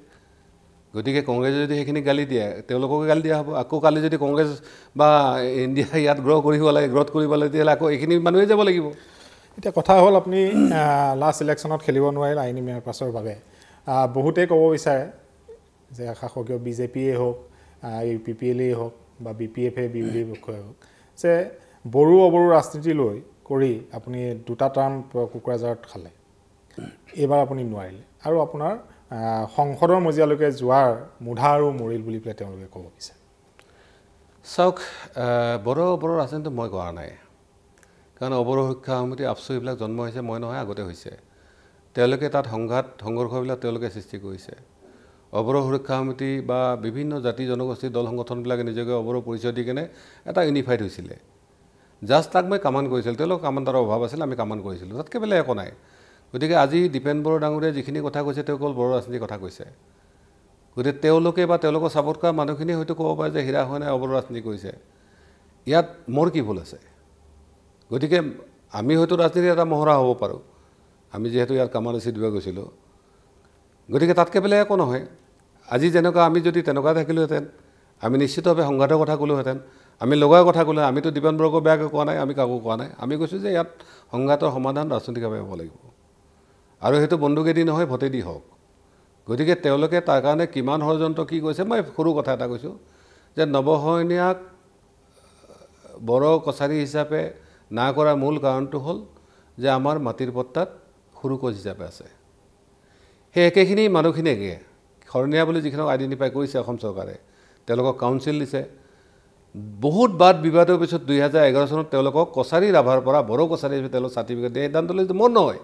গতিকে কংগ্ৰেছে যদি সেইখিনি গালি দিয়ে তেওঁলোককে গালি দিয়া হ'ব আকৌ কালি যদি কংগ্ৰেছ বা ইণ্ডিয়া ইয়াত গ্ৰ' কৰিব লাগে গ্ৰ'থ কৰিব লাগে তেতিয়াহ'লে আকৌ এইখিনি মানুহেই যাব লাগিব এতিয়া কথা হ'ল আপুনি লাষ্ট ইলেকশ্যনত খেলিব নোৱাৰিল আইনী ইমেৰ পাছৰ বাবে বহুতেই ক'ব বিচাৰে যে শাসকীয় বিজেপিয়ে হওক ইউ পি পি এলেই হওক বা B P F A B D পক্ষই হওক যে বড়ো অবড়ো ৰাজনীতি লৈ কৰি আপুনি দুটা টাৰ্ম কোকৰাঝাৰত খালে এইবাৰ আপুনি নোৱাৰিলে আৰু আপোনাৰ সংসদৰ মজিয়ালৈকে যোৱাৰ মুধা আৰু মৰিল বুলি পেলাই তেওঁলোকে ক'ব বিচাৰে চাওক বড়ো অবড়ো ৰাজনীতি মই কৰা নাই কাৰণ অৱৰোহ শিক্ষা সমিতি এইবিলাক জন্ম হৈছে মই নহয় আগতে হৈছে তেওঁলোকে তাত সংঘাত সংঘৰ্ষবিলাক তেওঁলোকে সৃষ্টি কৰিছে অবৰ সুৰক্ষা সমিতি বা বিভিন্ন জাতি জনগোষ্ঠীৰ দল সংগঠনবিলাকে নিজকে অৱৰোহ পৰিচয় দি কেনে এটা ইউনিফাইড হৈছিলে জাষ্ট তাক মই কামান কৰিছিলোঁ তেওঁলোকৰ কামান তাৰ অভাৱ আছিলে আমি কামান কৰিছিলোঁ তাতকৈ বেলেগ একো নাই গতিকে আজি দীপেন বৰ ডাঙৰীয়া যিখিনি কথা কৈছে তেওঁ কল বড়ো ৰাজনীতিৰ কথা কৈছে গতিকে তেওঁলোকে বা তেওঁলোকৰ চাপত কৰা মানুহখিনিয়ে হয়তো ক'ব পাৰে যে হীৰা হোৱা নাই অৱৰোহ ৰাজনীতি কৰিছে ইয়াত মোৰ কি ভুল আছে গতিকে আমি হয়তো ৰাজনীতিৰ এটা মহৰা হ'ব পাৰোঁ আমি যিহেতু ইয়াত কামালৈ চিট গৈছিলোঁ গতিকে তাতকৈ বেলেগ একো নহয় আজি যেনেকুৱা আমি যদি তেনেকুৱা থাকিলোহেঁতেন আমি নিশ্চিতভাৱে সংঘাতৰ কথা ক'লোহেঁতেন আমি লগাৰ কথা ক'লোঁ আমিতো দীপেন বৰ্গক বেয়াকৈ কোৱা নাই আমি কাকো কোৱা নাই আমি কৈছোঁ যে ইয়াত সংঘাতৰ সমাধান ৰাজনৈতিকভাৱে হ'ব লাগিব আৰু সেইটো বন্দুকেদি নহয় ভোটেদি হওক গতিকে তেওঁলোকে তাৰ কাৰণে কিমান ষড়যন্ত্ৰ কি কৈছে মই সৰু কথা এটা কৈছোঁ যে নৱসৈনীয়াক বড়ো কছাৰী হিচাপে না কৰাৰ মূল কাৰণটো হ'ল যে আমাৰ মাটিৰ পত্তাত সুৰুকজ হিচাপে আছে সেই একেখিনি মানুহখিনিয়ে খৰণীয়া বুলি যিখিনি আইডেণ্টিফাই কৰিছে অসম চৰকাৰে তেওঁলোকক কাউন্সিল দিছে বহুত বাদ বিবাদৰ পিছত দুই হাজাৰ এঘাৰ চনত তেওঁলোকক কছাৰী ৰাভাৰ পৰা বড়ো কছাৰী হিচাপে তেওঁলোক চাৰ্টিফিকেট দিয়ে সিদ্ধান্ত লৈছে মোৰ নহয়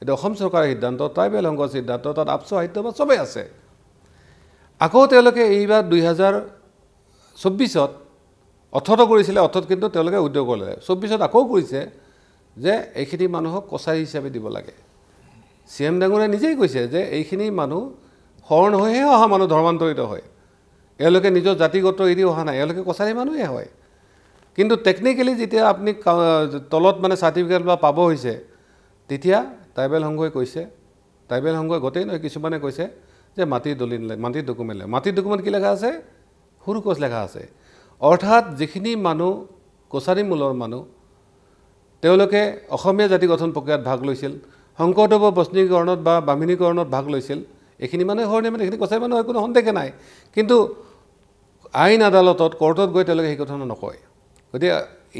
এইটো অসম চৰকাৰৰ সিদ্ধান্ত ট্ৰাইবেল সংঘৰ সিদ্ধান্ত তাত আপচ সাহিত্য বা চবেই আছে আকৌ তেওঁলোকে এইবাৰ দুই হাজাৰ চৌব্বিছত অথত কৰিছিলে অথত কিন্তু তেওঁলোকে উদ্যোগ ল'লে চৌব্বিছত আকৌ কৈছে যে এইখিনি মানুহক কছাৰী হিচাপে দিব লাগে চি এম ডাঙৰে নিজেই কৈছে যে এইখিনি মানুহ শৰণ হৈহে অহা মানুহ ধৰ্মান্তৰিত হয় এওঁলোকে নিজৰ জাতিগত এৰি অহা নাই এওঁলোকে কছাৰী মানুহেই হয় কিন্তু টেকনিকেলি যেতিয়া আপুনি তলত মানে চাৰ্টিফিকেট বা পাব হৈছে তেতিয়া ট্ৰাইবেল সংঘই কৈছে ট্ৰাইবেল সংঘই গোটেই নহয় কিছুমানে কৈছে যে মাটিৰ দলিল মাটিৰ ডকুমেণ্ট মাটিৰ ডকুমেণ্ট কি লেখা আছে সুৰুকচ লেখা আছে অৰ্থাৎ যিখিনি মানুহ কছাৰী মূলৰ মানুহ তেওঁলোকে অসমীয়া জাতি গঠন প্ৰক্ৰিয়াত ভাগ লৈছিল শংকৰদেৱৰ বস্নীকৰণত বা বামিনীকৰণত ভাগ লৈছিল এইখিনি মানুহে হৰণীয় মানে এইখিনি কছাৰী মানুহ কোনো সন্দেহে নাই কিন্তু আইন আদালতত কৰ্টত গৈ তেওঁলোকে সেই কথা নকয় গতিকে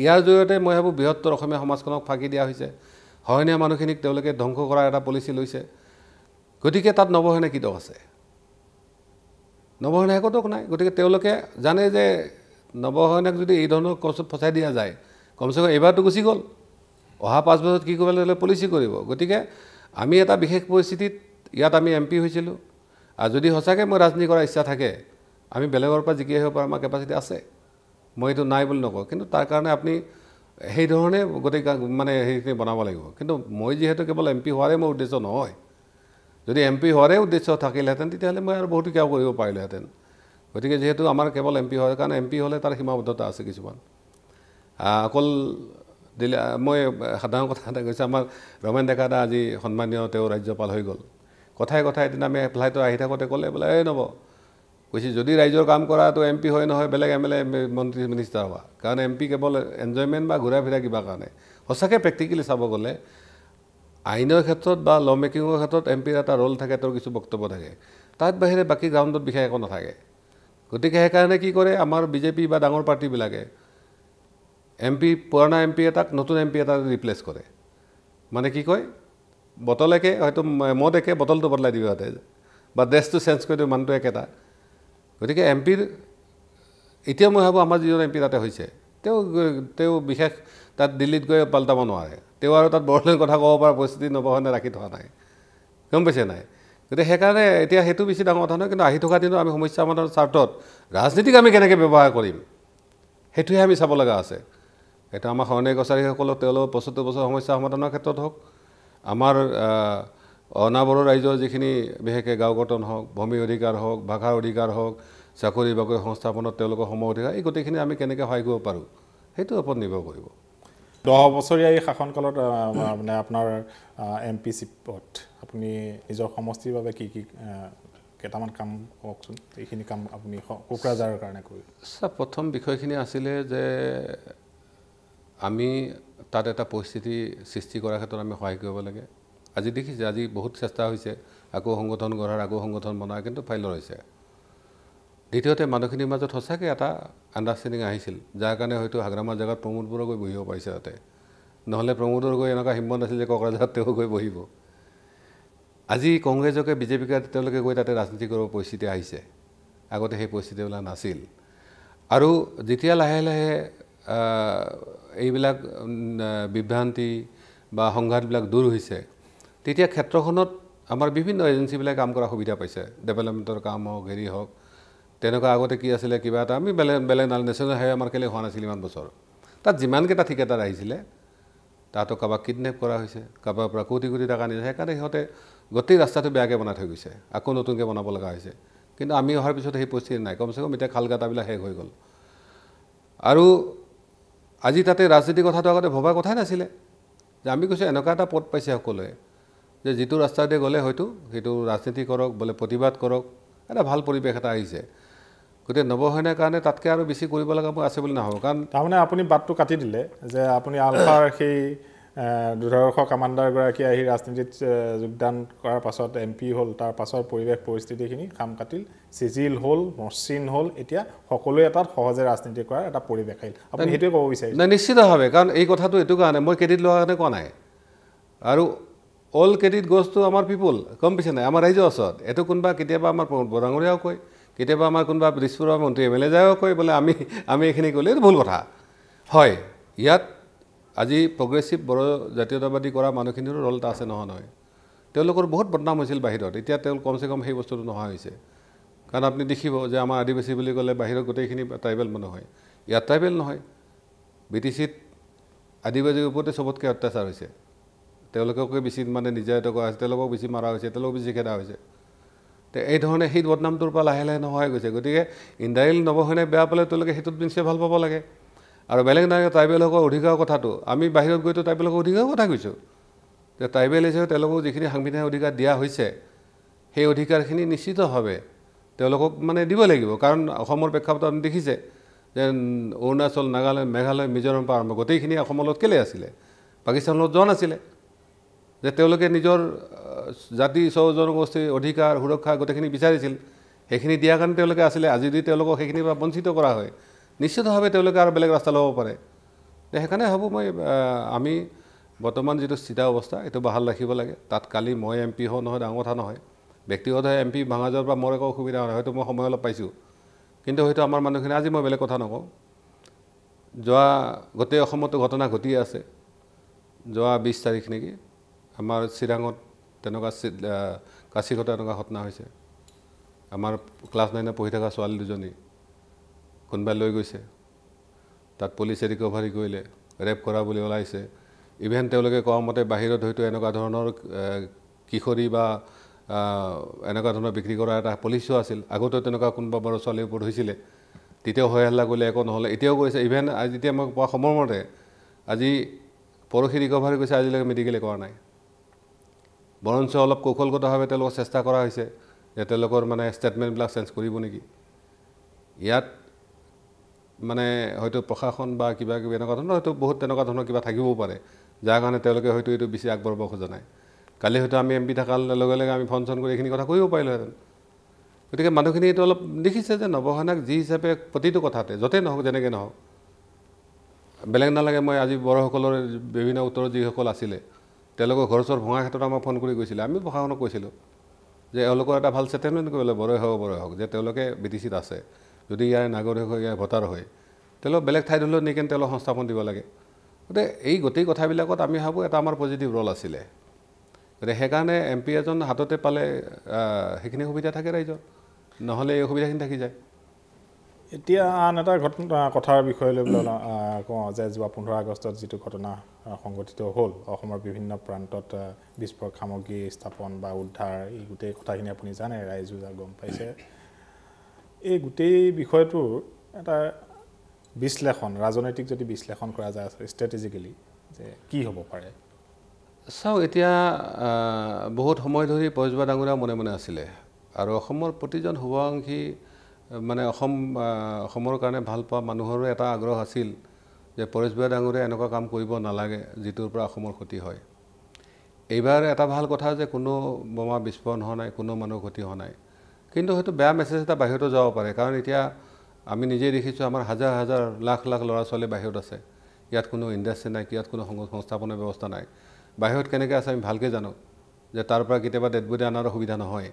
ইয়াৰ জৰিয়তে মই ভাবোঁ বৃহত্তৰ অসমীয়া সমাজখনক ফাঁকি দিয়া হৈছে হৰণীয়া মানুহখিনিক তেওঁলোকে ধ্বংস কৰাৰ এটা পলিচি লৈছে গতিকে তাত নৱসেনা নৱসেনাকৃতক আছে নৱসেনা একো নৱসেনাকৃতক নাই গতিকে তেওঁলোকে জানে যে নৱসৈনক যদি এই ধৰণৰ কচত ফচাই দিয়া যায় কমচে কম এইবাৰটো গুচি গ'ল অহা পাঁচ বছৰত কি কৰিব লাগিলে পলিচি কৰিব গতিকে আমি এটা বিশেষ পৰিস্থিতিত ইয়াত আমি এম পি হৈছিলোঁ আৰু যদি সঁচাকৈ মই ৰাজনীতি কৰাৰ ইচ্ছা থাকে আমি বেলেগৰ পৰা জিকি আহিব পৰা আমাৰ কেপাচিটি আছে মই এইটো নাই বুলি নকওঁ কিন্তু তাৰ কাৰণে আপুনি সেইধৰণে গোটেই মানে সেইখিনি বনাব লাগিব কিন্তু মই যিহেতু কেৱল এম পি হোৱাৰে মোৰ উদ্দেশ্য নহয় যদি এম পি হোৱাৰে উদ্দেশ্য থাকিলেহেঁতেন তেতিয়াহ'লে মই আৰু বহুতো কিবা কৰিব পাৰিলোঁহেঁতেন গতিকে যিহেতু আমাৰ কেৱল এম পি হয় কাৰণ এম পি হ'লে তাৰ সীমাবদ্ধতা আছে কিছুমান অকল দিলে মই সাধাৰণ কথা এটা কৈছোঁ আমাৰ ৰমেন ডেকা দা আজি সন্মানীয় তেওঁ ৰাজ্যপাল হৈ গ'ল কথাই কথাই এদিন আমি এপ্লাইটো আহি থাকোঁতে ক'লে বোলে এই নহ'ব কৈছে যদি ৰাইজৰ কাম কৰাটো এম পি হয় নহয় বেলেগ এম এল এ মন্ত্ৰী মিনিষ্টাৰ হোৱা কাৰণ এম পি কেৱল এনজয়মেণ্ট বা ঘূৰা ফিৰা কিবা কাৰণে সঁচাকৈ প্ৰেক্টিকেলি চাব গ'লে আইনৰ ক্ষেত্ৰত বা ল' মেকিঙৰ ক্ষেত্ৰত এম পিৰ এটা ৰ'ল থাকে তেওঁৰ কিছু বক্তব্য থাকে তাৰ বাহিৰে বাকী গ্ৰাউণ্ডত বিশেষ একো নাথাকে গতিকে সেইকাৰণে কি কৰে আমাৰ বিজেপি বা ডাঙৰ পাৰ্টিবিলাকে এম পি পুৰণা এম পি এটাক নতুন এম পি এটা ৰিপ্লেচ কৰে মানে কি কয় বটল একে হয়তো মদ একে বটলটো বদলাই দিব সিহঁতে বা ড্ৰেছটো চেঞ্জ কৰি দিব মানুহটো একেটা গতিকে এম পিৰ এতিয়া মই ভাবোঁ আমাৰ যিজন এম পি তাতে হৈছে তেওঁ তেওঁ বিশেষ তাত দিল্লীত গৈ পাল্টাব নোৱাৰে তেওঁ আৰু তাত বড়োলেণ্ড কথা ক'ব পৰা পৰিস্থিতি নবহনে ৰাখি থোৱা নাই গম পাইছে নাই গতিকে সেইকাৰণে এতিয়া সেইটো বেছি ডাঙৰ কথা নহয় কিন্তু আহি থকা দিনত আমি সমস্যা সমাধানৰ স্বাৰ্থত ৰাজনীতিক আমি কেনেকৈ ব্যৱহাৰ কৰিম সেইটোহে আমি চাব লগা আছে এতিয়া আমাৰ শৰণীয় কছাৰীসকলক তেওঁলোকৰ পঁচত্তৰ বছৰ সমস্যা সমাধানৰ ক্ষেত্ৰত হওক আমাৰ অনাবৰ ৰাইজৰ যিখিনি বিশেষকৈ গাঁও গঠন হওক ভূমি অধিকাৰ হওক ভাষাৰ অধিকাৰ হওক চাকৰি বাকৰি সংস্থাপনত তেওঁলোকৰ সম অধিকাৰ এই গোটেইখিনি আমি কেনেকৈ সহায় কৰিব পাৰোঁ সেইটোৰ ওপৰত নিৰ্ভৰ কৰিব দহ বছৰীয়া এই শাসনকালত মানে আপোনাৰ এম পি চি পদ আপুনি নিজৰ সমষ্টিৰ বাবে কি কি কেইটামান কাম কওকচোন এইখিনি কাম আপুনি কোকৰাঝাৰৰ কাৰণে কৰি চা প্ৰথম বিষয়খিনি আছিলে যে আমি তাত এটা পৰিস্থিতি সৃষ্টি কৰাৰ ক্ষেত্ৰত আমি সহায় কৰিব লাগে আজি দেখিছে আজি বহুত চেষ্টা হৈছে আকৌ সংগঠন গঢ়াৰ আকৌ সংগঠন বনাৰ কিন্তু ফাইলৰ হৈছে দ্বিতীয়তে মানুহখিনিৰ মাজত সঁচাকৈ এটা আণ্ডাৰষ্টেণ্ডিং আহিছিল যাৰ কাৰণে হয়তো হাগ্ৰামা জেগাত প্ৰমোদবোৰৰ গৈ বহিব পাৰিছে তাতে নহ'লে প্ৰমোদৰ গৈ এনেকুৱা হিম্মত আছিল যে কক্ৰাঝাৰত তেওঁ গৈ বহিব আজি কংগ্ৰেছকে বিজেপিকে তেওঁলোকে গৈ তাতে ৰাজনীতি কৰিব পৰিস্থিতি আহিছে আগতে সেই পৰিস্থিতিবিলাক নাছিল আৰু যেতিয়া লাহে লাহে এইবিলাক বিভ্ৰান্তি বা সংঘাতবিলাক দূৰ হৈছে তেতিয়া ক্ষেত্ৰখনত আমাৰ বিভিন্ন এজেঞ্চিবিলাকে কাম কৰা সুবিধা পাইছে ডেভেলপমেণ্টৰ কাম হওক হেৰি হওক তেনেকুৱা আগতে কি আছিলে কিবা এটা আমি বেলেগ বেলেগ নাল নেশ্যনেল হাইৱে আমাৰ কেলৈ হোৱা নাছিল ইমান বছৰ তাত যিমানকেইটা ঠিকাদাৰ আহিছিলে তাতো কাৰোবাক কিডনেপ কৰা হৈছে কাৰোবাৰ পৰা কোটি কোটি টকা আনিছে সেইকাৰণে সিহঁতে গোটেই ৰাস্তাটো বেয়াকৈ বনাই থৈ গৈছে আকৌ নতুনকৈ বনাব লগা হৈছে কিন্তু আমি অহাৰ পিছত সেই পৰিস্থিতি নাই কমচে কম এতিয়া খাল গাটাবিলাক শেষ হৈ গ'ল আৰু আজি তাতে ৰাজনীতি কথাটো আগতে ভবা কথাই নাছিলে যে আমি কৈছোঁ এনেকুৱা এটা পথ পাইছে সকলোৱে যে যিটো ৰাস্তাইদি গ'লে হয়তো সেইটো ৰাজনীতি কৰক বোলে প্ৰতিবাদ কৰক এটা ভাল পৰিৱেশ এটা আহিছে গতিকে নৱসেনাৰ কাৰণে তাতকৈ আৰু বেছি কৰিব লগা মই আছে বুলি নাভাবোঁ কাৰণ তাৰমানে আপুনি বাটটো কাটি দিলে যে আপুনি আলফাৰ সেই দুধৰ্ষ কামাণ্ডাৰগৰাকী আহি ৰাজনীতিত যোগদান কৰাৰ পাছত এম পি হ'ল তাৰ পাছৰ পৰিৱেশ পৰিস্থিতিখিনি কাম কাটিল চিজিল হ'ল মসৃণ হ'ল এতিয়া সকলোৱে এটা সহজে ৰাজনীতি কৰাৰ এটা পৰিৱেশ আহিল আপুনি সেইটোৱে ক'ব বিচাৰিছে নাই নিশ্চিতভাৱে কাৰণ এই কথাটো এইটো কাৰণে মই ক্ৰেডিট লোৱাৰ কাৰণে কোৱা নাই আৰু অল ক্ৰেডিট গছটো আমাৰ পিপুল গম পাইছে নাই আমাৰ ৰাইজৰ ওচৰত এইটো কোনোবা কেতিয়াবা আমাৰ প্ৰমোদ বৰাঙৰীয়াও কয় কেতিয়াবা আমাৰ কোনোবা দিছপুৰৰ মন্ত্ৰী এম এল এ যায়ো কয় বোলে আমি আমি এইখিনি ক'লে এইটো ভুল কথা হয় ইয়াত আজি প্ৰগ্ৰেছিভ বড়ো জাতীয়তাবাদী কৰা মানুহখিনিৰো ৰোল এটা আছে নহয় নহয় তেওঁলোকৰ বহুত বদনাম হৈছিল বাহিৰত এতিয়া তেওঁ কমচে কম সেই বস্তুটো নোহোৱা হৈছে কাৰণ আপুনি দেখিব যে আমাৰ আদিবাসী বুলি ক'লে বাহিৰৰ গোটেইখিনি ট্ৰাইবেল মানুহ হয় ইয়াত ট্ৰাইবেল নহয় বি টি চিত আদিবাসীৰ ওপৰতে চবতকৈ অত্যাচাৰ হৈছে তেওঁলোককে বেছি মানে নিৰ্যায়িত কৰা হৈছে তেওঁলোকক বেছি মৰা হৈছে তেওঁলোকক বেছি খেদা হৈছে তে এই ধৰণে সেই বদনামটোৰ পৰা লাহে লাহে নোহোৱা হৈ গৈছে গতিকে ইণ্ডাৰিয়েল নবহেনে বেয়া পালে তেওঁলোকে সেইটোত নিশ্চয় ভাল পাব লাগে আৰু বেলেগ নাই ট্ৰাইবেলসকল অধিকাৰৰ কথাটো আমি বাহিৰত গৈতো ট্ৰাইবেলক অধিকাৰৰ কথা কৈছোঁ যে ট্ৰাইবেল হিচাপে তেওঁলোকক যিখিনি সাংবিধানিক অধিকাৰ দিয়া হৈছে সেই অধিকাৰখিনি নিশ্চিতভাৱে তেওঁলোকক মানে দিব লাগিব কাৰণ অসমৰ প্ৰেক্ষাপটত আমি দেখিছে যে অৰুণাচল নাগালেণ্ড মেঘালয় মিজোৰাম পৰা আৰম্ভ গোটেইখিনি অসমৰ লগত কেলেই আছিলে পাকিস্তানৰ লগত যোৱা নাছিলে যে তেওঁলোকে নিজৰ জাতি স্ব জনগোষ্ঠীৰ অধিকাৰ সুৰক্ষা গোটেইখিনি বিচাৰিছিল সেইখিনি দিয়াৰ কাৰণে তেওঁলোকে আছিলে আজি যদি তেওঁলোকক সেইখিনিৰ পৰা বঞ্চিত কৰা হয় নিশ্চিতভাৱে তেওঁলোকে আৰু বেলেগ ৰাস্তা ল'ব পাৰে সেইকাৰণে ভাবোঁ মই আমি বৰ্তমান যিটো স্থিতা অৱস্থা এইটো বহাল ৰাখিব লাগে তাত কালি মই এম পি হওঁ নহয় ডাঙৰ কথা নহয় ব্যক্তিগত এম পি ভাঙা যোৱাৰ পৰা মোৰ একো অসুবিধা নহয় হয়তো মই সময় অলপ পাইছোঁ কিন্তু হয়তো আমাৰ মানুহখিনি আজি মই বেলেগ কথা নকওঁ যোৱা গোটেই অসমতো ঘটনা ঘটি আছে যোৱা বিছ তাৰিখ নেকি আমাৰ চিৰাঙত তেনেকুৱা কাচিঘটা এনেকুৱা ঘটনা হৈছে আমাৰ ক্লাছ নাইনত পঢ়ি থকা ছোৱালী দুজনী কোনোবাই লৈ গৈছে তাত পুলিচে ৰিকভাৰী কৰিলে ৰেপ কৰা বুলি ওলাইছে ইভেন তেওঁলোকে কোৱা মতে বাহিৰত হয়তো এনেকুৱা ধৰণৰ কিশোৰী বা এনেকুৱা ধৰণৰ বিক্ৰী কৰা এটা পলিচিও আছিল আগতেও তেনেকুৱা কোনোবা বাৰু ছোৱালীৰ ওপৰত হৈছিলে তেতিয়াও হৈ হাল্লা কৰিলে একো নহ'লে এতিয়াও কৈছে ইভেন আজি এতিয়া মই পোৱা সময়মতে আজি পৰহি ৰিকভাৰী কৈছে আজিলৈকে মেডিকেলে কৰা নাই বৰঞ্চ অলপ কৌশলগতভাৱে তেওঁলোকক চেষ্টা কৰা হৈছে যে তেওঁলোকৰ মানে ষ্টেটমেণ্টবিলাক চেঞ্জ কৰিব নেকি ইয়াত মানে হয়তো প্ৰশাসন বা কিবা কিবি এনেকুৱা ধৰণৰ হয়তো বহুত তেনেকুৱা ধৰণৰ কিবা থাকিবও পাৰে যাৰ কাৰণে তেওঁলোকে হয়তো এইটো বেছি আগবঢ়াব খোজা নাই কালি হয়তো আমি এম পি থকাৰ লগে লগে আমি ফোন চন কৰি এইখিনি কথা কৰিব পাৰিলোহেঁতেন গতিকে মানুহখিনি এইটো অলপ দেখিছে যে নৱসেনাক যি হিচাপে প্ৰতিটো কথাতে য'তে নহওক যেনেকৈ নহওক বেলেগ নালাগে মই আজি বড়োসকলৰ বিভিন্ন উত্তৰ যিসকল আছিলে তেওঁলোকৰ ঘৰ ওচৰ ভঙাৰ ক্ষেত্ৰত আমাক ফোন কৰি গৈছিলে আমি প্ৰশাসনক কৈছিলোঁ যে এওঁলোকৰ এটা ভাল ষ্টেটমেণ্ট কৰিলে বড়োৱে হওক বড়োৱে হওক যে তেওঁলোকে বি টি চিত আছে যদি ইয়াৰ নাগৰিক হয় ইয়াৰ ভোটাৰ হয় তেওঁলোক বেলেগ ঠাইত হ'লেও নেকি তেওঁলোক সংস্থাপন দিব লাগে গতিকে এই গোটেই কথাবিলাকত আমি ভাবোঁ এটা আমাৰ পজিটিভ ৰ'ল আছিলে গতিকে সেইকাৰণে এম পি এজন হাততে পালে সেইখিনি সুবিধা থাকে ৰাইজৰ নহ'লে এই সুবিধাখিনি থাকি যায় এতিয়া আন এটা ঘটনা কথাৰ বিষয় লৈ পেলাই কওঁ যে যোৱা পোন্ধৰ আগষ্টত যিটো ঘটনা সংঘটিত হ'ল অসমৰ বিভিন্ন প্ৰান্তত বিস্ফোৰক সামগ্ৰী স্থাপন বা উদ্ধাৰ এই গোটেই কথাখিনি আপুনি জানে ৰাইজো গম পাইছে এই গোটেই বিষয়টোৰ এটা বিশ্লেষণ ৰাজনৈতিক যদি বিশ্লেষণ কৰা যায় আছে ষ্ট্ৰেটেজিকেলি যে কি হ'ব পাৰে চাওক এতিয়া বহুত সময় ধৰি পৰেশবা ডাঙৰীয়া মনে মনে আছিলে আৰু অসমৰ প্ৰতিজন সৰ্বাংশী মানে অসম অসমৰ কাৰণে ভাল পোৱা মানুহৰো এটা আগ্ৰহ আছিল যে পৰেশবা ডাঙৰীয়া এনেকুৱা কাম কৰিব নালাগে যিটোৰ পৰা অসমৰ ক্ষতি হয় এইবাৰ এটা ভাল কথা যে কোনো বোমা বিস্ফোৰণ হোৱা নাই কোনো মানুহৰ ক্ষতি হোৱা নাই কিন্তু হয়তো বেয়া মেছেজ এটা বাহিৰতো যাব পাৰে কাৰণ এতিয়া আমি নিজে দেখিছোঁ আমাৰ হাজাৰ হাজাৰ লাখ লাখ ল'ৰা ছোৱালী বাহিৰত আছে ইয়াত কোনো ইণ্ডাষ্ট্ৰী নাই ইয়াত কোনো সংস্থাপনৰ ব্যৱস্থা নাই বাহিৰত কেনেকৈ আছে আমি ভালকৈ জানো যে তাৰ পৰা কেতিয়াবা ডেড বডি অনাৰ সুবিধা নহয়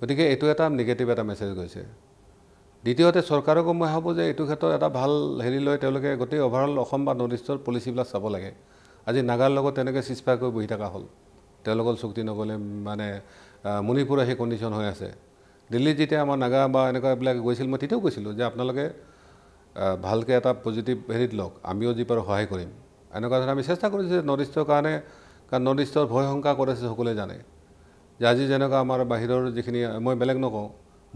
গতিকে এইটো এটা নিগেটিভ এটা মেছেজ গৈছে দ্বিতীয়তে চৰকাৰকো মই ভাবোঁ যে এইটো ক্ষেত্ৰত এটা ভাল হেৰি লৈ তেওঁলোকে গোটেই অভাৰঅল অসম বা নৰ্থ ইষ্টৰ পলিচিবিলাক চাব লাগে আজি নাগাৰ লগত তেনেকৈ চিচফাই বহি থকা হ'ল তেওঁলোকৰ চুক্তি নগ'লে মানে মণিপুৰৰ সেই কণ্ডিশ্যন হৈ আছে দিল্লীত যেতিয়া আমাৰ নাগা বা এনেকুৱা এইবিলাক গৈছিল মই তেতিয়াও কৈছিলোঁ যে আপোনালোকে ভালকৈ এটা পজিটিভ হেৰিত লওক আমিও যি পাৰোঁ সহায় কৰিম এনেকুৱা ধৰণে আমি চেষ্টা কৰিছোঁ যে নৰ্থ ইষ্টৰ কাৰণে কাৰণ নৰ্থ ইষ্টৰ ভয় শংকা কৰিছে সকলোৱে জানে যে আজি যেনেকুৱা আমাৰ বাহিৰৰ যিখিনি মই বেলেগ নকওঁ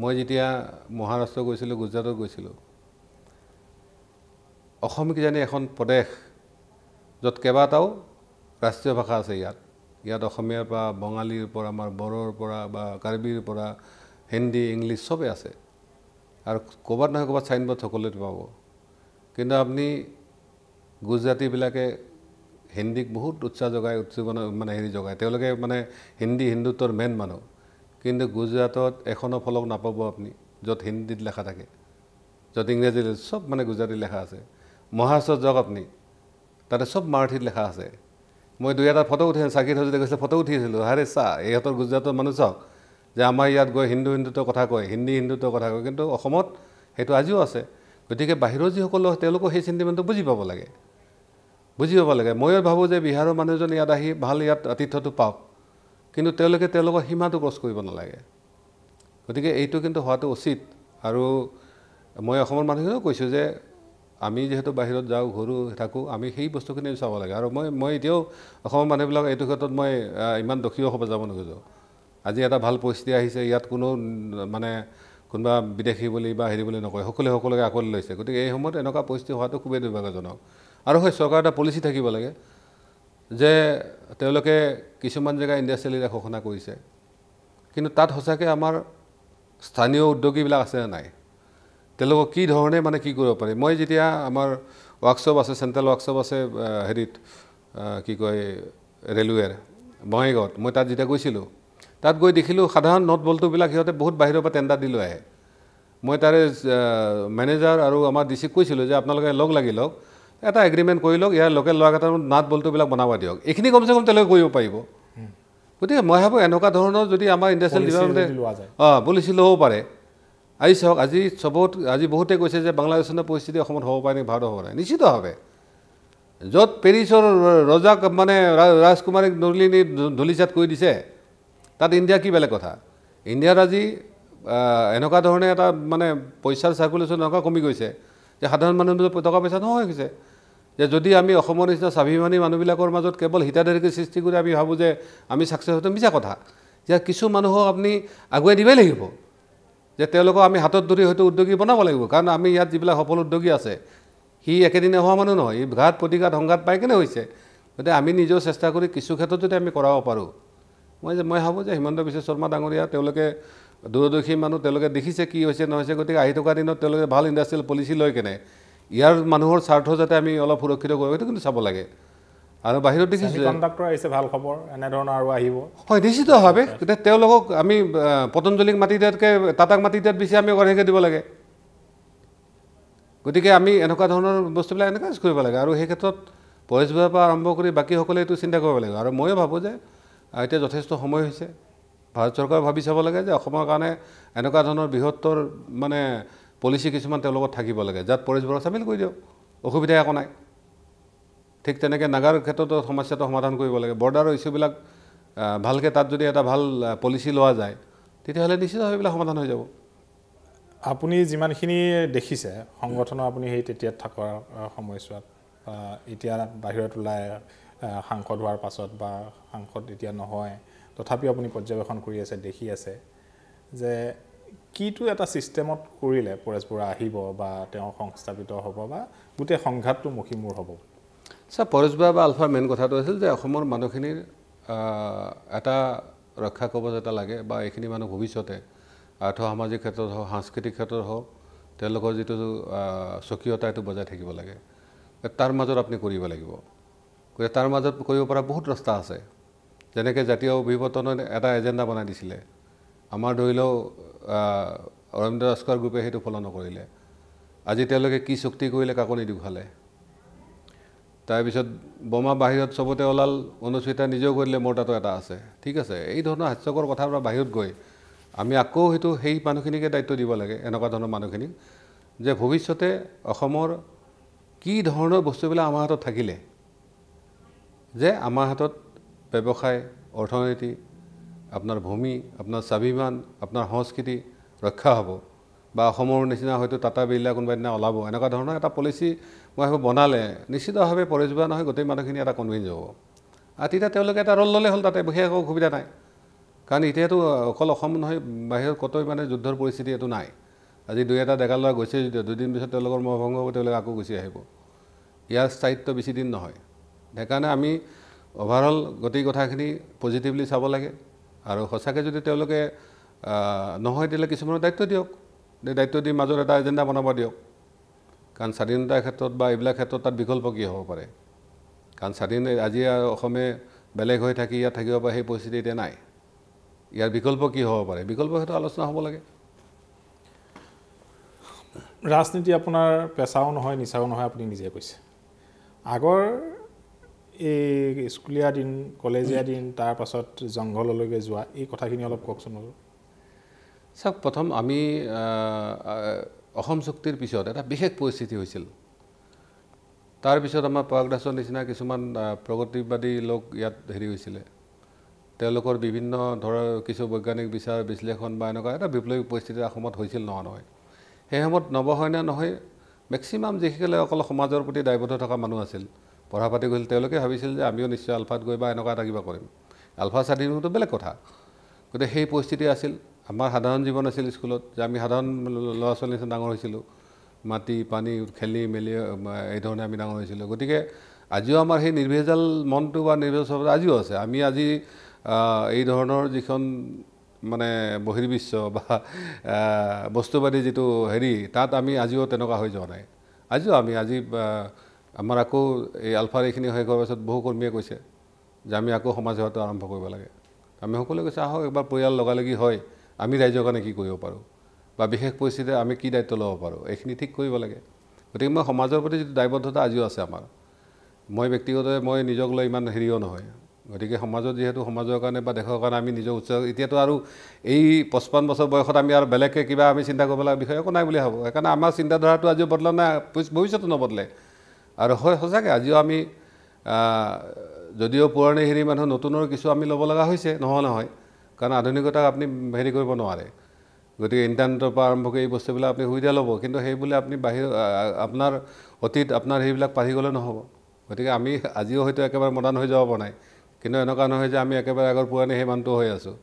মই যেতিয়া মহাৰাষ্ট্ৰ গৈছিলোঁ গুজৰাটত গৈছিলোঁ অসম কিজানি এখন প্ৰদেশ য'ত কেইবাটাও ৰাষ্ট্ৰীয় ভাষা আছে ইয়াত ইয়াত অসমীয়াৰ পৰা বঙালীৰ পৰা আমাৰ বড়োৰ পৰা বা কাৰ্বিৰ পৰা হিন্দী ইংলিছ চবেই আছে আৰু ক'ৰবাত নহয় ক'ৰবাত চাইনবৰ্ড সকলোৱে পাব কিন্তু আপুনি গুজৰাটীবিলাকে হিন্দীক বহুত উৎসাহ যোগায় উৎসৱনা মানে হেৰি যোগায় তেওঁলোকে মানে হিন্দী হিন্দুত্বৰ মেইন মানুহ কিন্তু গুজৰাটত এখনো ফলক নাপাব আপুনি য'ত হিন্দীত লেখা থাকে য'ত ইংৰাজী চব মানে গুজৰাটীত লেখা আছে মহাৰাষ্ট্ৰত যাওক আপুনি তাতে চব মাৰাঠীত লেখা আছে মই দুই এটা ফটো উঠি চাকি থৈছিলোঁ কৈছিলে ফটো উঠিছিলোঁ হাৰে চা ইহঁতৰ গুজৰাটৰ মানুহ চাওক যে আমাৰ ইয়াত গৈ হিন্দু হিন্দুত্বৰ কথা কয় হিন্দী হিন্দুত্বৰ কথা কয় কিন্তু অসমত সেইটো আজিও আছে গতিকে বাহিৰৰ যিসকলো তেওঁলোকেও সেই চিন্তিমেণ্টটো বুজি পাব লাগে বুজি পাব লাগে ময়ো ভাবোঁ যে বিহাৰৰ মানুহজন ইয়াত আহি ভাল ইয়াত আতিথ্যটো পাওক কিন্তু তেওঁলোকে তেওঁলোকৰ সীমাটো ক্ৰছ কৰিব নালাগে গতিকে এইটো কিন্তু হোৱাটো উচিত আৰু মই অসমৰ মানুহখিনিও কৈছোঁ যে আমি যিহেতু বাহিৰত যাওঁ ঘৰো থাকোঁ আমি সেই বস্তুখিনি চাব লাগে আৰু মই মই এতিয়াও অসমৰ মানুহবিলাক এইটো ক্ষেত্ৰত মই ইমান দোষীও হ'ব যাব নোখোজোঁ আজি এটা ভাল পৰিস্থিতি আহিছে ইয়াত কোনো মানে কোনোবা বিদেশী বুলি বা হেৰি বুলি নকয় সকলোৱে সকলোকে আঁকোৱালি লৈছে গতিকে এই সময়ত এনেকুৱা পৰিস্থিতি হোৱাটো খুবেই দুৰ্ভাগ্যজনক আৰু সেই চৰকাৰৰ এটা পলিচি থাকিব লাগে যে তেওঁলোকে কিছুমান জেগা ইণ্ডাষ্ট্ৰিয়েলিৰে ঘোষণা কৰিছে কিন্তু তাত সঁচাকৈ আমাৰ স্থানীয় উদ্যোগীবিলাক আছে নাই তেওঁলোকক কি ধৰণে মানে কি কৰিব পাৰি মই যেতিয়া আমাৰ ৱৰ্কশ্বপ আছে চেণ্ট্ৰেল ৱৰ্কশ্বপ আছে হেৰিত কি কয় ৰেলৱেৰ বঙাইগাঁৱত মই তাত যেতিয়া গৈছিলোঁ তাত গৈ দেখিলোঁ সাধাৰণ নট বলটোবিলাক সিহঁতে বহুত বাহিৰৰ পৰা টেণ্ডাৰ দি লৈ আহে মই তাৰে মেনেজাৰ আৰু আমাৰ ডি চিক কৈছিলোঁ যে আপোনালোকে লগ লাগি লওক এটা এগ্ৰিমেণ্ট কৰি লওক ইয়াৰ লোকেল ল'ৰাকেইটাৰ নাট বলটোবিলাক বনাব দিয়ক এইখিনি কমচে কম তেওঁলোকে কৰিব পাৰিব গতিকে মই ভাবোঁ এনেকুৱা ধৰণৰ যদি আমাৰ ইণ্ডাষ্ট্ৰিয়েল ডিপাৰ্টমেণ্টে অঁ পলিচি ল'ব পাৰে আজি চাওক আজি চবত আজি বহুতে কৈছে যে বাংলাদেশৰ পৰিস্থিতি অসমত হ'ব পাৰে নেকি ভাৰতত হ'ব পাৰে নিশ্চিতভাৱে য'ত পেৰিছৰ ৰজাক মানে ৰাজকুমাৰীক নলিনী ধলিচাত কৈ দিছে তাত ইণ্ডিয়া কি বেলেগ কথা ইণ্ডিয়াত আজি এনেকুৱা ধৰণে এটা মানে পইচাৰ চাৰ্কুলেশ্যন এনেকুৱা কমি গৈছে যে সাধাৰণ মানুহবিলাক টকা পইচা নোহোৱা হৈ গৈছে যে যদি আমি অসমৰ নিচিনা স্বাভিমানী মানুহবিলাকৰ মাজত কেৱল হিতাধাৰীকে সৃষ্টি কৰি আমি ভাবোঁ যে আমি ছাকচেছ হ'ব মিছা কথা যে কিছু মানুহক আপুনি আগুৱাই দিবই লাগিব যে তেওঁলোকক আমি হাতত ধৰি হয়তো উদ্যোগী বনাব লাগিব কাৰণ আমি ইয়াত যিবিলাক সফল উদ্যোগী আছে সি একেদিনে হোৱা মানুহ নহয় ই ঘাট প্ৰতিঘাত সংঘাত পাই কেনে হৈছে গতিকে আমি নিজেও চেষ্টা কৰি কিছু ক্ষেত্ৰত যদি আমি কৰাব পাৰোঁ মই যে মই ভাবোঁ যে হিমন্ত বিশ্ব শৰ্মা ডাঙৰীয়া তেওঁলোকে দূৰদৰ্শী মানুহ তেওঁলোকে দেখিছে কি হৈছে নহৈছে গতিকে আহি থকা দিনত তেওঁলোকে ভাল ইণ্ডাষ্ট্ৰিয়েল পলিচি লৈ কেনে ইয়াৰ মানুহৰ স্বাৰ্থ যাতে আমি অলপ সুৰক্ষিত কৰোঁ সেইটো কিন্তু চাব লাগে আৰু বাহিৰত দেখিছোঁ ভাল খবৰ এনেধৰণে আৰু আহিব হয় নিশ্চিতভাৱে গতিকে তেওঁলোকক আমি পতঞ্জলীক মাটি দিয়াতকৈ টাটাক মাটি দিয়াত বেছি আমি অগ্ৰাধিকাৰ দিব লাগে গতিকে আমি এনেকুৱা ধৰণৰ বস্তুবিলাক এনেকুৱা কৰিব লাগে আৰু সেই ক্ষেত্ৰত পৰেশ বৰাৰ পৰা আৰম্ভ কৰি বাকীসকলে এইটো চিন্তা কৰিব লাগিব আৰু ময়ো ভাবোঁ যে আৰু এতিয়া যথেষ্ট সময় হৈছে ভাৰত চৰকাৰে ভাবি চাব লাগে যে অসমৰ কাৰণে এনেকুৱা ধৰণৰ বৃহত্তৰ মানে পলিচি কিছুমান তেওঁলোকৰ থাকিব লাগে যাত পৰেশবোৰক চামিল কৰি দিয়ক অসুবিধা একো নাই ঠিক তেনেকৈ নাগাৰ ক্ষেত্ৰতো সমস্যাটো সমাধান কৰিব লাগে বৰ্ডাৰৰ ইছ্যুবিলাক ভালকৈ তাত যদি এটা ভাল পলিচি লোৱা যায় তেতিয়াহ'লে নিশ্চিতভাৱে সেইবিলাক সমাধান হৈ যাব আপুনি যিমানখিনি দেখিছে সংগঠনৰ আপুনি সেই তেতিয়া থকাৰ সময়ছোৱাত এতিয়া বাহিৰত ওলাই সাংসদ হোৱাৰ পাছত বা সাংসদ এতিয়া নহয় তথাপিও আপুনি পৰ্যবেক্ষণ কৰি আছে দেখি আছে যে কিটো এটা ছিষ্টেমত কৰিলে পৰেশ বৰা আহিব বা তেওঁ সংস্থাপিত হ'ব বা গোটেই সংঘাতটো মুখীমূৰ হ'ব ছাৰ পৰেশ বৰা বা আলফাৰ মেইন কথাটো আছিল যে অসমৰ মানুহখিনিৰ এটা ৰক্ষা কবচ এটা লাগে বা এইখিনি মানুহ ভৱিষ্যতে আৰ্থ সামাজিক ক্ষেত্ৰত হওক সাংস্কৃতিক ক্ষেত্ৰত হওক তেওঁলোকৰ যিটো স্বকীয়তা এইটো বজাই থাকিব লাগে তাৰ মাজত আপুনি কৰিব লাগিব গতিকে তাৰ মাজত কৰিব পৰা বহুত ৰাস্তা আছে যেনেকৈ জাতীয় অভিৱৰ্তনে এটা এজেণ্ডা বনাই দিছিলে আমাৰ ধৰি লওক অৰবিন্দ ৰাজখোৱাৰ গ্ৰুপে সেইটো ফলো নকৰিলে আজি তেওঁলোকে কি চুক্তি কৰিলে কাকো নিদুখালে তাৰপিছত বোমা বাহিৰত চবতে ওলাল অনুস্বিতা নিজেও দিলে মোৰ তাতো এটা আছে ঠিক আছে এই ধৰণৰ হাস্যকৰ কথাৰ পৰা বাহিৰত গৈ আমি আকৌ সেইটো সেই মানুহখিনিকে দায়িত্ব দিব লাগে এনেকুৱা ধৰণৰ মানুহখিনিক যে ভৱিষ্যতে অসমৰ কি ধৰণৰ বস্তুবিলাক আমাৰ হাতত থাকিলে যে আমাৰ হাতত ব্যৱসায় অৰ্থনীতি আপোনাৰ ভূমি আপোনাৰ স্বাভিমান আপোনাৰ সংস্কৃতি ৰক্ষা হ'ব বা অসমৰ নিচিনা হয়তো টাটা বিৰলা কোনোবাদিনা ওলাব এনেকুৱা ধৰণৰ এটা পলিচি মই ভাবোঁ বনালে নিশ্চিতভাৱে পৰিযোৱা নহয় গোটেই মানুহখিনি এটা কনভিন্স হ'ব আৰু তেতিয়া তেওঁলোকে এটা ৰ'ল ল'লে হ'ল তাতে বিশেষ একো অসুবিধা নাই কাৰণ এতিয়াতো অকল অসম নহয় বাহিৰত কতই মানে যুদ্ধৰ পৰিস্থিতি এইটো নাই আজি দুই এটা ডেকা ল'ৰা গৈছে যদিও দুদিন পিছত তেওঁলোকৰ মই ভংগ হ'ব তেওঁলোকে আকৌ গুচি আহিব ইয়াৰ স্থায়িত্ব বেছিদিন নহয় সেইকাৰণে আমি অভাৰঅল গোটেই কথাখিনি পজিটিভলি চাব লাগে আৰু সঁচাকৈ যদি তেওঁলোকে নহয় তেতিয়াহ'লে কিছুমানৰ দায়িত্ব দিয়ক দায়িত্ব দি মাজত এটা এজেণ্ডা বনাব দিয়ক কাৰণ স্বাধীনতাৰ ক্ষেত্ৰত বা এইবিলাক ক্ষেত্ৰত তাত বিকল্প কি হ'ব পাৰে কাৰণ স্বাধীন আজি আৰু অসমে বেলেগ হৈ থাকি ইয়াত থাকিব পাৰে সেই পৰিস্থিতি এতিয়া নাই ইয়াৰ বিকল্প কি হ'ব পাৰে বিকল্প সেইটো আলোচনা হ'ব লাগে ৰাজনীতি আপোনাৰ পেচাও নহয় নিচাও নহয় আপুনি নিজে কৈছে আগৰ এই স্কুলীয়া দিন কলেজীয়া দিন তাৰপাছত জংঘললৈকে যোৱা এই কথাখিনি অলপ কওকচোন বাৰু চাওক প্ৰথম আমি অসম চুক্তিৰ পিছত এটা বিশেষ পৰিস্থিতি হৈছিল তাৰপিছত আমাৰ পৰাগ নিচিনা কিছুমান প্ৰগতিবাদী লোক ইয়াত হেৰি হৈছিলে তেওঁলোকৰ বিভিন্ন ধৰ কিছু বৈজ্ঞানিক বিচাৰ বিশ্লেষণ বা এনেকুৱা এটা বিপ্লৱী পৰিস্থিতি অসমত হৈছিল নহয় নহয় সেই সময়ত নবহয় নে নহয় মেক্সিমাম যিসকলে অকল সমাজৰ প্ৰতি দায়বদ্ধ থকা মানুহ আছিল পঢ়া পাতি গৈছিল তেওঁলোকে ভাবিছিল যে আমিও নিশ্চয় আলফাত গৈ বা এনেকুৱা এটা কিবা কৰিম আলফা স্বাধীনতাটো বেলেগ কথা গতিকে সেই পৰিস্থিতি আছিল আমাৰ সাধাৰণ জীৱন আছিল স্কুলত যে আমি সাধাৰণ ল'ৰা ছোৱালী নিচিনা ডাঙৰ হৈছিলোঁ মাটি পানী খেলি মেলি এইধৰণে আমি ডাঙৰ হৈছিলোঁ গতিকে আজিও আমাৰ সেই নিৰ্ভেজাল মনটো বা নিৰ্ভেজ আজিও আছে আমি আজি এই ধৰণৰ যিখন মানে বহিৰ্বিশ্ব বা বস্তুবাদী যিটো হেৰি তাত আমি আজিও তেনেকুৱা হৈ যোৱা নাই আজিও আমি আজি আমাৰ আকৌ এই আলফাৰ এইখিনি শেষ হোৱাৰ পাছত বহু কৰ্মীয়ে কৈছে যে আমি আকৌ সমাজ সেৱাটো আৰম্ভ কৰিব লাগে আমি সকলোৱে কৈছে আহক এবাৰ পৰিয়াল লগালগি হয় আমি ৰাইজৰ কাৰণে কি কৰিব পাৰোঁ বা বিশেষ পৰিস্থিতিত আমি কি দায়িত্ব ল'ব পাৰোঁ এইখিনি ঠিক কৰিব লাগে গতিকে মই সমাজৰ প্ৰতি যিটো দায়বদ্ধতা আজিও আছে আমাৰ মই ব্যক্তিগতভাৱে মই নিজক লৈ ইমান হেৰিও নহয় গতিকে সমাজত যিহেতু সমাজৰ কাৰণে বা দেশৰ কাৰণে আমি নিজৰ উৎসাহ এতিয়াতো আৰু এই পঁচপন্ন বছৰ বয়সত আমি আৰু বেলেগকৈ কিবা আমি চিন্তা কৰিব লগা বিষয়ে একো নাই বুলি ভাবোঁ সেইকাৰণে আমাৰ চিন্তাধাৰাটো আজিও বদলা নাই ভৱিষ্যতো নবদলে আৰু হয় সঁচাকৈ আজিও আমি যদিও পুৰণি হেৰি মানুহ নতুনৰ কিছু আমি ল'ব লগা হৈছে নহয় নহয় কাৰণ আধুনিকতাক আপুনি হেৰি কৰিব নোৱাৰে গতিকে ইণ্টাৰনেটৰ পৰা আৰম্ভ কৰি এই বস্তুবিলাক আপুনি সুবিধা ল'ব কিন্তু সেইবুলি আপুনি বাহিৰ আপোনাৰ অতীত আপোনাৰ সেইবিলাক পাহৰি গ'লে নহ'ব গতিকে আমি আজিও হয়তো একেবাৰে মডাৰ্ণ হৈ যাব পৰা নাই কিন্তু এনেকুৱা নহয় যে আমি একেবাৰে আগৰ পুৰণি সেই মানুহটো হৈ আছোঁ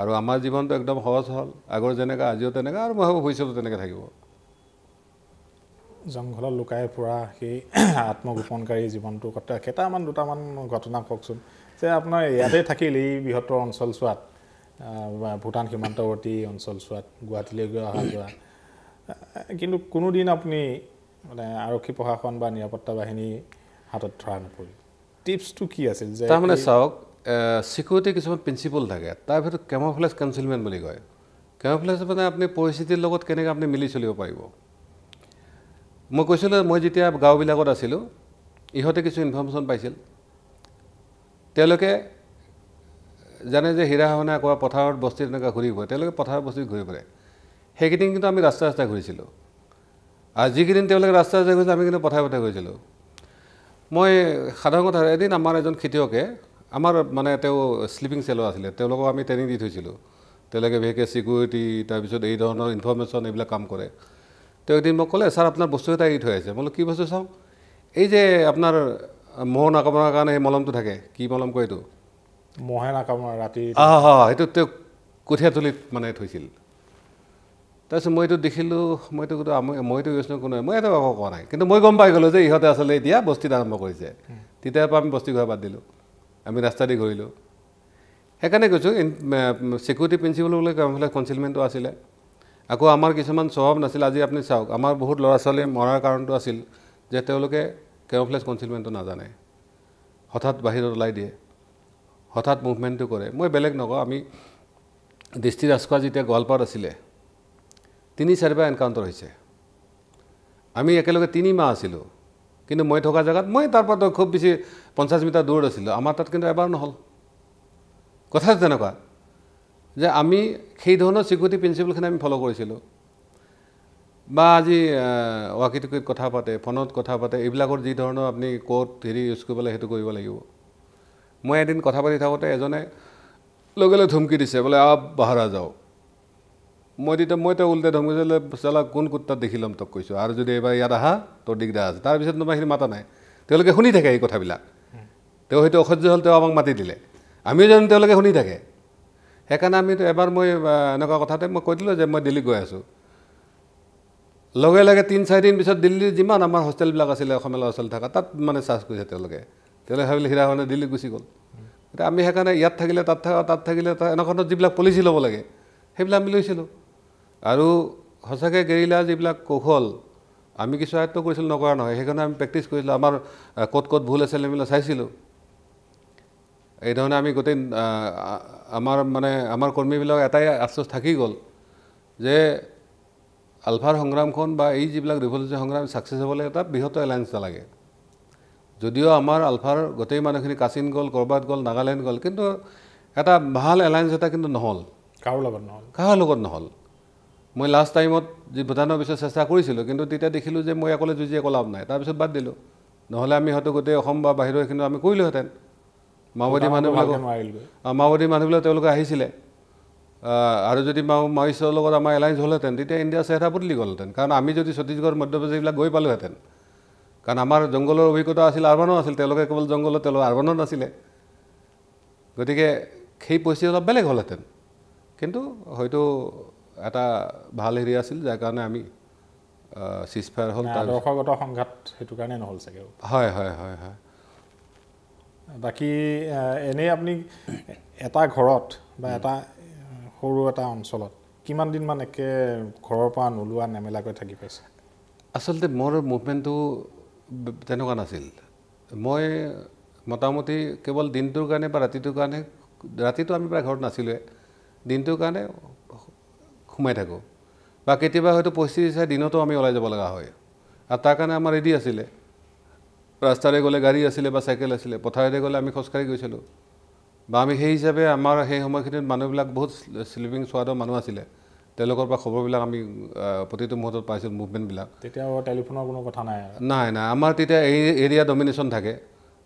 আৰু আমাৰ জীৱনটো একদম সহজ হ'ল আগৰ যেনেকৈ আজিও তেনেকৈ আৰু মই ভাবোঁ ভৱিষ্যতেও তেনেকৈ থাকিব জংঘলত লুকাই ফুৰা সেই আত্মগোপনকাৰী জীৱনটো কথা কেইটামান দুটামান ঘটনা কওকচোন যে আপোনাৰ ইয়াতে থাকিল এই বৃহত্তৰ অঞ্চলচোৱাত ভূটান সীমান্তৱৰ্তী অঞ্চল চোৱাত গুৱাহাটীলৈ গৈ অহা যোৱা কিন্তু কোনোদিন আপুনি মানে আৰক্ষী প্ৰশাসন বা নিৰাপত্তা বাহিনী হাতত ধৰা নপৰিল টিপছটো কি আছিল যে তাৰমানে চাওক ছিকিউৰিটিৰ কিছুমান প্ৰিন্সিপল থাকে তাৰ ভিতৰত কেমফ্লেজ কনচিলমেণ্ট বুলি কয় কেমফ্লেজ মানে আপুনি পৰিস্থিতিৰ লগত কেনেকৈ আপুনি মিলি চলিব পাৰিব মই কৈছিলোঁ মই যেতিয়া গাঁওবিলাকত আছিলোঁ ইহঁতে কিছু ইনফৰ্মেশ্যন পাইছিল তেওঁলোকে জানে যে হীৰা সহনা কৰা পথাৰত বস্তি তেনেকুৱা ঘূৰি ফুৰে তেওঁলোকে পথাৰত বস্তিত ঘূৰি ফুৰে সেইকেইদিন কিন্তু আমি ৰাস্তাই ৰাস্তাই ঘূৰিছিলোঁ আৰু যিকেইদিন তেওঁলোকে ৰাস্তাই ৰাস্তাই গৈছিলোঁ আমি কিন্তু পথাৰে পথাৰে গৈছিলোঁ মই সাধাৰণ কথা এদিন আমাৰ এজন খেতিয়কে আমাৰ মানে তেওঁ শ্লিপিং চেলৰ আছিলে তেওঁলোকক আমি ট্ৰেইনিং দি থৈছিলোঁ তেওঁলোকে বিশেষকৈ ছিকিউৰিটি তাৰপিছত এই ধৰণৰ ইনফৰ্মেশ্যন এইবিলাক কাম কৰে তেওঁ এদিন মোক ক'লে ছাৰ আপোনাৰ বস্তু এটা এৰি থৈ আছে মই বোলো কি বস্তু চাওঁ এই যে আপোনাৰ মহ নাকামৰাৰ কাৰণে সেই মলমটো থাকে কি মলম কয় এইটো মহে নাকামৰা ৰাতি অঁ হ সেইটো তেওঁ কঠীয়াতলিত মানে থৈছিল তাৰপিছত মই এইটো দেখিলোঁ মইতো কোনো আমি মইতো গৈছিলোঁ কোনোৱে মই এটা কোৱা নাই কিন্তু মই গম পাই গ'লোঁ যে ইহঁতে আচলতে এতিয়া বস্তিত আৰম্ভ কৰিছে তেতিয়াৰ পৰা আমি বস্তি ঘৰ বাদ দিলোঁ আমি ৰাস্তা দি ঘূৰিলোঁ সেইকাৰণে কৈছোঁ ইন ছিকিউৰিটি প্ৰিন্সিপাল বুলি কনচিলমেণ্টো আছিলে আকৌ আমাৰ কিছুমান স্বভাৱ নাছিল আজি আপুনি চাওক আমাৰ বহুত ল'ৰা ছোৱালী মৰাৰ কাৰণটো আছিল যে তেওঁলোকে কেৰফ্লেছ কনচিলমেণ্টটো নাজানে হঠাৎ বাহিৰত ওলাই দিয়ে হঠাৎ মুভমেণ্টটো কৰে মই বেলেগ নকওঁ আমি দৃষ্টি ৰাজখোৱা যেতিয়া গোৱালপাৰাত আছিলে তিনি চাৰিবাৰ এনকাউণ্টাৰ হৈছে আমি একেলগে তিনিমাহ আছিলোঁ কিন্তু মই থকা জেগাত মই তাৰ পৰা খুব বেছি পঞ্চাছ মিটাৰ দূৰত আছিলোঁ আমাৰ তাত কিন্তু এবাৰ নহ'ল কথা তেনেকুৱা যে আমি সেই ধৰণৰ ছিকিউৰিটি প্ৰিন্সিপলখিনি আমি ফ'ল' কৰিছিলোঁ বা আজি ৱাকি টুকিত কথা পাতে ফোনত কথা পাতে এইবিলাকৰ যি ধৰণৰ আপুনি ক'ত হেৰি ইউজ কৰিব লাগে সেইটো কৰিব লাগিব মই এদিন কথা পাতি থাকোঁতে এজনে লগে লগে ধমকি দিছে বোলে আ বাহাৰা যাওঁ মই তেতিয়া মই তেওঁ ওলতে ধমকি দিছিলোঁ চালা কোন কুত্তাত দেখি ল'ম তোক কৈছোঁ আৰু যদি এইবাৰ ইয়াত আহা তোৰ দিগদাৰ আছে তাৰপিছত তোমাৰ সেইখিনি মাতা নাই তেওঁলোকে শুনি থাকে এই কথাবিলাক তেওঁ সেইটো অসহ্য হ'ল তেওঁ আমাক মাতি দিলে আমিও জানো তেওঁলোকে শুনি থাকে সেইকাৰণে আমি এবাৰ মই এনেকুৱা কথাতে মই কৈ দিলোঁ যে মই দিল্লী গৈ আছোঁ লগে লগে তিনি চাৰিদিন পিছত দিল্লীৰ যিমান আমাৰ হোষ্টেলবিলাক আছিলে অসমীয়া ল'ৰা ছোৱালী থকা তাত মানে চাৰ্জ কৰিছে তেওঁলোকে তেওঁলোকে ভাবিলে হীৰাখনে দিল্লী গুচি গ'ল গতিকে আমি সেইকাৰণে ইয়াত থাকিলে তাত থকা তাত থাকিলে এনেকুৱা ধৰণৰ যিবিলাক পলিচি ল'ব লাগে সেইবিলাক আমি লৈছিলোঁ আৰু সঁচাকৈ গেৰিলা যিবিলাক কৌশল আমি কিছু আয়ত্ব কৰিছিলোঁ নকৰা নহয় সেইকাৰণে আমি প্ৰেক্টিছ কৰিছিলোঁ আমাৰ ক'ত ক'ত ভুল আছিলে সেইবিলাক চাইছিলোঁ এইধৰণে আমি গোটেই আমাৰ মানে আমাৰ কৰ্মীবিলাক এটাই আশ্বাস থাকি গ'ল যে আলফাৰ সংগ্ৰামখন বা এই যিবিলাক ৰিভলিউশ্যন সংগ্ৰাম ছাকচেছ হ'বলৈ এটা বৃহত্ত এলায়েঞ্চ নালাগে যদিও আমাৰ আলফাৰ গোটেই মানুহখিনি কাচিন গ'ল ক'ৰবাত গ'ল নাগালেণ্ড গ'ল কিন্তু এটা ভাল এলায়েঞ্চ এটা কিন্তু নহ'ল কাৰো লগত নহ'ল কাৰো লগত নহ'ল মই লাষ্ট টাইমত যি ভূটানৰ পিছত চেষ্টা কৰিছিলোঁ কিন্তু তেতিয়া দেখিলোঁ যে মই অকলে যুঁজি একো লাভ নাই তাৰপিছত বাদ দিলোঁ নহ'লে আমি হয়তো গোটেই অসম বা বাহিৰৰ সেইখিনি আমি কৰিলোঁহেঁতেন মাওবাদী মানুহবিলাকক আৰু মাওবাদী মানুহবিলাক তেওঁলোকে আহিছিলে আৰু যদি মাও মাওষ্টৰ লগত আমাৰ এলায়েন্স হ'লহেঁতেন তেতিয়া ইণ্ডিয়া চেহেৰা বদলি গ'লহেঁতেন কাৰণ আমি যদি ছত্তীশগড় মধ্যপ্ৰদেশ এইবিলাক গৈ পালোহেঁতেন কাৰণ আমাৰ জংঘলৰ অভিজ্ঞতা আছিল আৰ্বানো আছিল তেওঁলোকে কেৱল জংঘলত তেওঁলোকৰ আৰ্বানো নাছিলে গতিকে সেই পৰিস্থিতি অলপ বেলেগ হ'লহেঁতেন কিন্তু হয়তো এটা ভাল হেৰি আছিল যাৰ কাৰণে আমি চিজফায়াৰ হ'ল দৰ্শকগত সংঘাত সেইটো কাৰণে নহ'ল চাগে হয় হয় হয় হয় বাকী এনেই আপুনি এটা ঘৰত বা এটা সৰু এটা অঞ্চলত কিমান দিনমান একে ঘৰৰ পৰা নোলোৱা নেমেলাকৈ থাকি পাইছে আচলতে মোৰ মুভমেণ্টটো তেনেকুৱা নাছিল মই মোটামুটি কেৱল দিনটোৰ কাৰণে বা ৰাতিটোৰ কাৰণে ৰাতিটো আমি প্ৰায় ঘৰত নাছিলোৱে দিনটোৰ কাৰণে সোমাই থাকোঁ বা কেতিয়াবা হয়তো পঁচিছ হাজাৰ দিনতো আমি ওলাই যাব লগা হয় আৰু তাৰ কাৰণে আমাৰ ৰেডি আছিলে ৰাস্তাৰে গ'লে গাড়ী আছিলে বা চাইকেল আছিলে পথাৰেৰে গ'লে আমি খোজকাঢ়ি গৈছিলোঁ বা আমি সেই হিচাপে আমাৰ সেই সময়খিনিত মানুহবিলাক বহুত শ্লিপিং চোৱাদৰ মানুহ আছিলে তেওঁলোকৰ পৰা খবৰবিলাক আমি প্ৰতিটো মুহূৰ্তত পাইছিলোঁ মুভমেণ্টবিলাক তেতিয়া টেলিফোনৰ কোনো কথা নাই নাই নাই আমাৰ তেতিয়া এই এৰিয়া ডমিনেশ্যন থাকে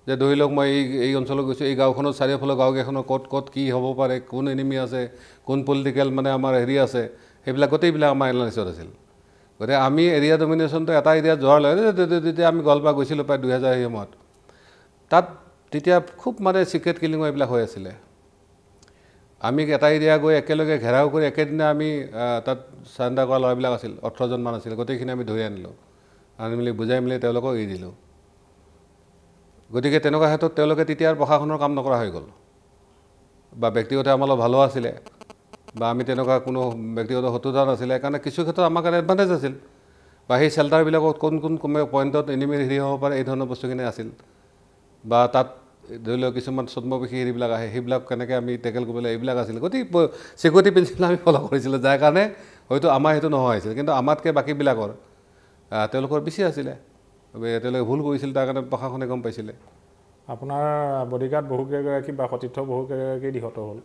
যে ধৰি লওক মই এই এই অঞ্চলত গৈছোঁ এই গাঁওখনৰ চাৰিওফালে গাঁওকেইখনৰ ক'ত ক'ত কি হ'ব পাৰে কোন এনিমি আছে কোন পলিটিকেল মানে আমাৰ হেৰি আছে সেইবিলাক গোটেইবিলাক আমাৰ এনালাইচত আছিল গতিকে আমি এৰিয়া ডমিনেশ্যনটো এটা এৰিয়াত যোৱাৰ লগে লগে যেতিয়া আমি গলপা গৈছিলোঁ প্ৰায় দুহেজাৰ সময়ত তাত তেতিয়া খুব মানে চিক্ৰেট কিলিং এইবিলাক হৈ আছিলে আমি এটা এৰিয়া গৈ একেলগে ঘেৰাও কৰি একেদিনা আমি তাত চাৰেণ্ডাৰ কৰা ল'ৰাবিলাক আছিল ওঠৰজনমান আছিল গোটেইখিনি আমি ধৰি আনিলোঁ আনি মেলি বুজাই মেলি তেওঁলোকক এৰি দিলোঁ গতিকে তেনেকুৱা ক্ষেত্ৰত তেওঁলোকে তেতিয়া আৰু প্ৰশাসনৰ কাম নকৰা হৈ গ'ল বা ব্যক্তিগত আমাৰ অলপ ভালো আছিলে বা আমি তেনেকুৱা কোনো ব্যক্তিগত শত্ৰুতা নাছিলে সেইকাৰণে কিছু ক্ষেত্ৰত আমাৰ কাৰণে এডভান্টেজ আছিল বা সেই চেল্টাৰবিলাকত কোন কোন কোনো পইণ্টত এনিমিৰ হেৰি হ'ব পাৰে এই ধৰণৰ বস্তুখিনি আছিল বা তাত ধৰি লওক কিছুমান চদ্মপেশী হেৰিবিলাক আহে সেইবিলাক কেনেকৈ আমি টেকেল কৰিব লাগে এইবিলাক আছিল গতিকে ছিকিউৰিটি প্ৰিন্সিপেল আমি ফ'ল' কৰিছিলোঁ যাৰ কাৰণে হয়তো আমাৰ সেইটো নোহোৱা হৈছিল কিন্তু আমাতকৈ বাকীবিলাকৰ তেওঁলোকৰ বেছি আছিলে তেওঁলোকে ভুল কৰিছিল তাৰ কাৰণে প্ৰশাসনে গম পাইছিলে আপোনাৰ বডিগাৰ্ড বহুকেইগৰাকী বা সতীৰ্থ বহুকেইগৰাকী নিহত হ'ল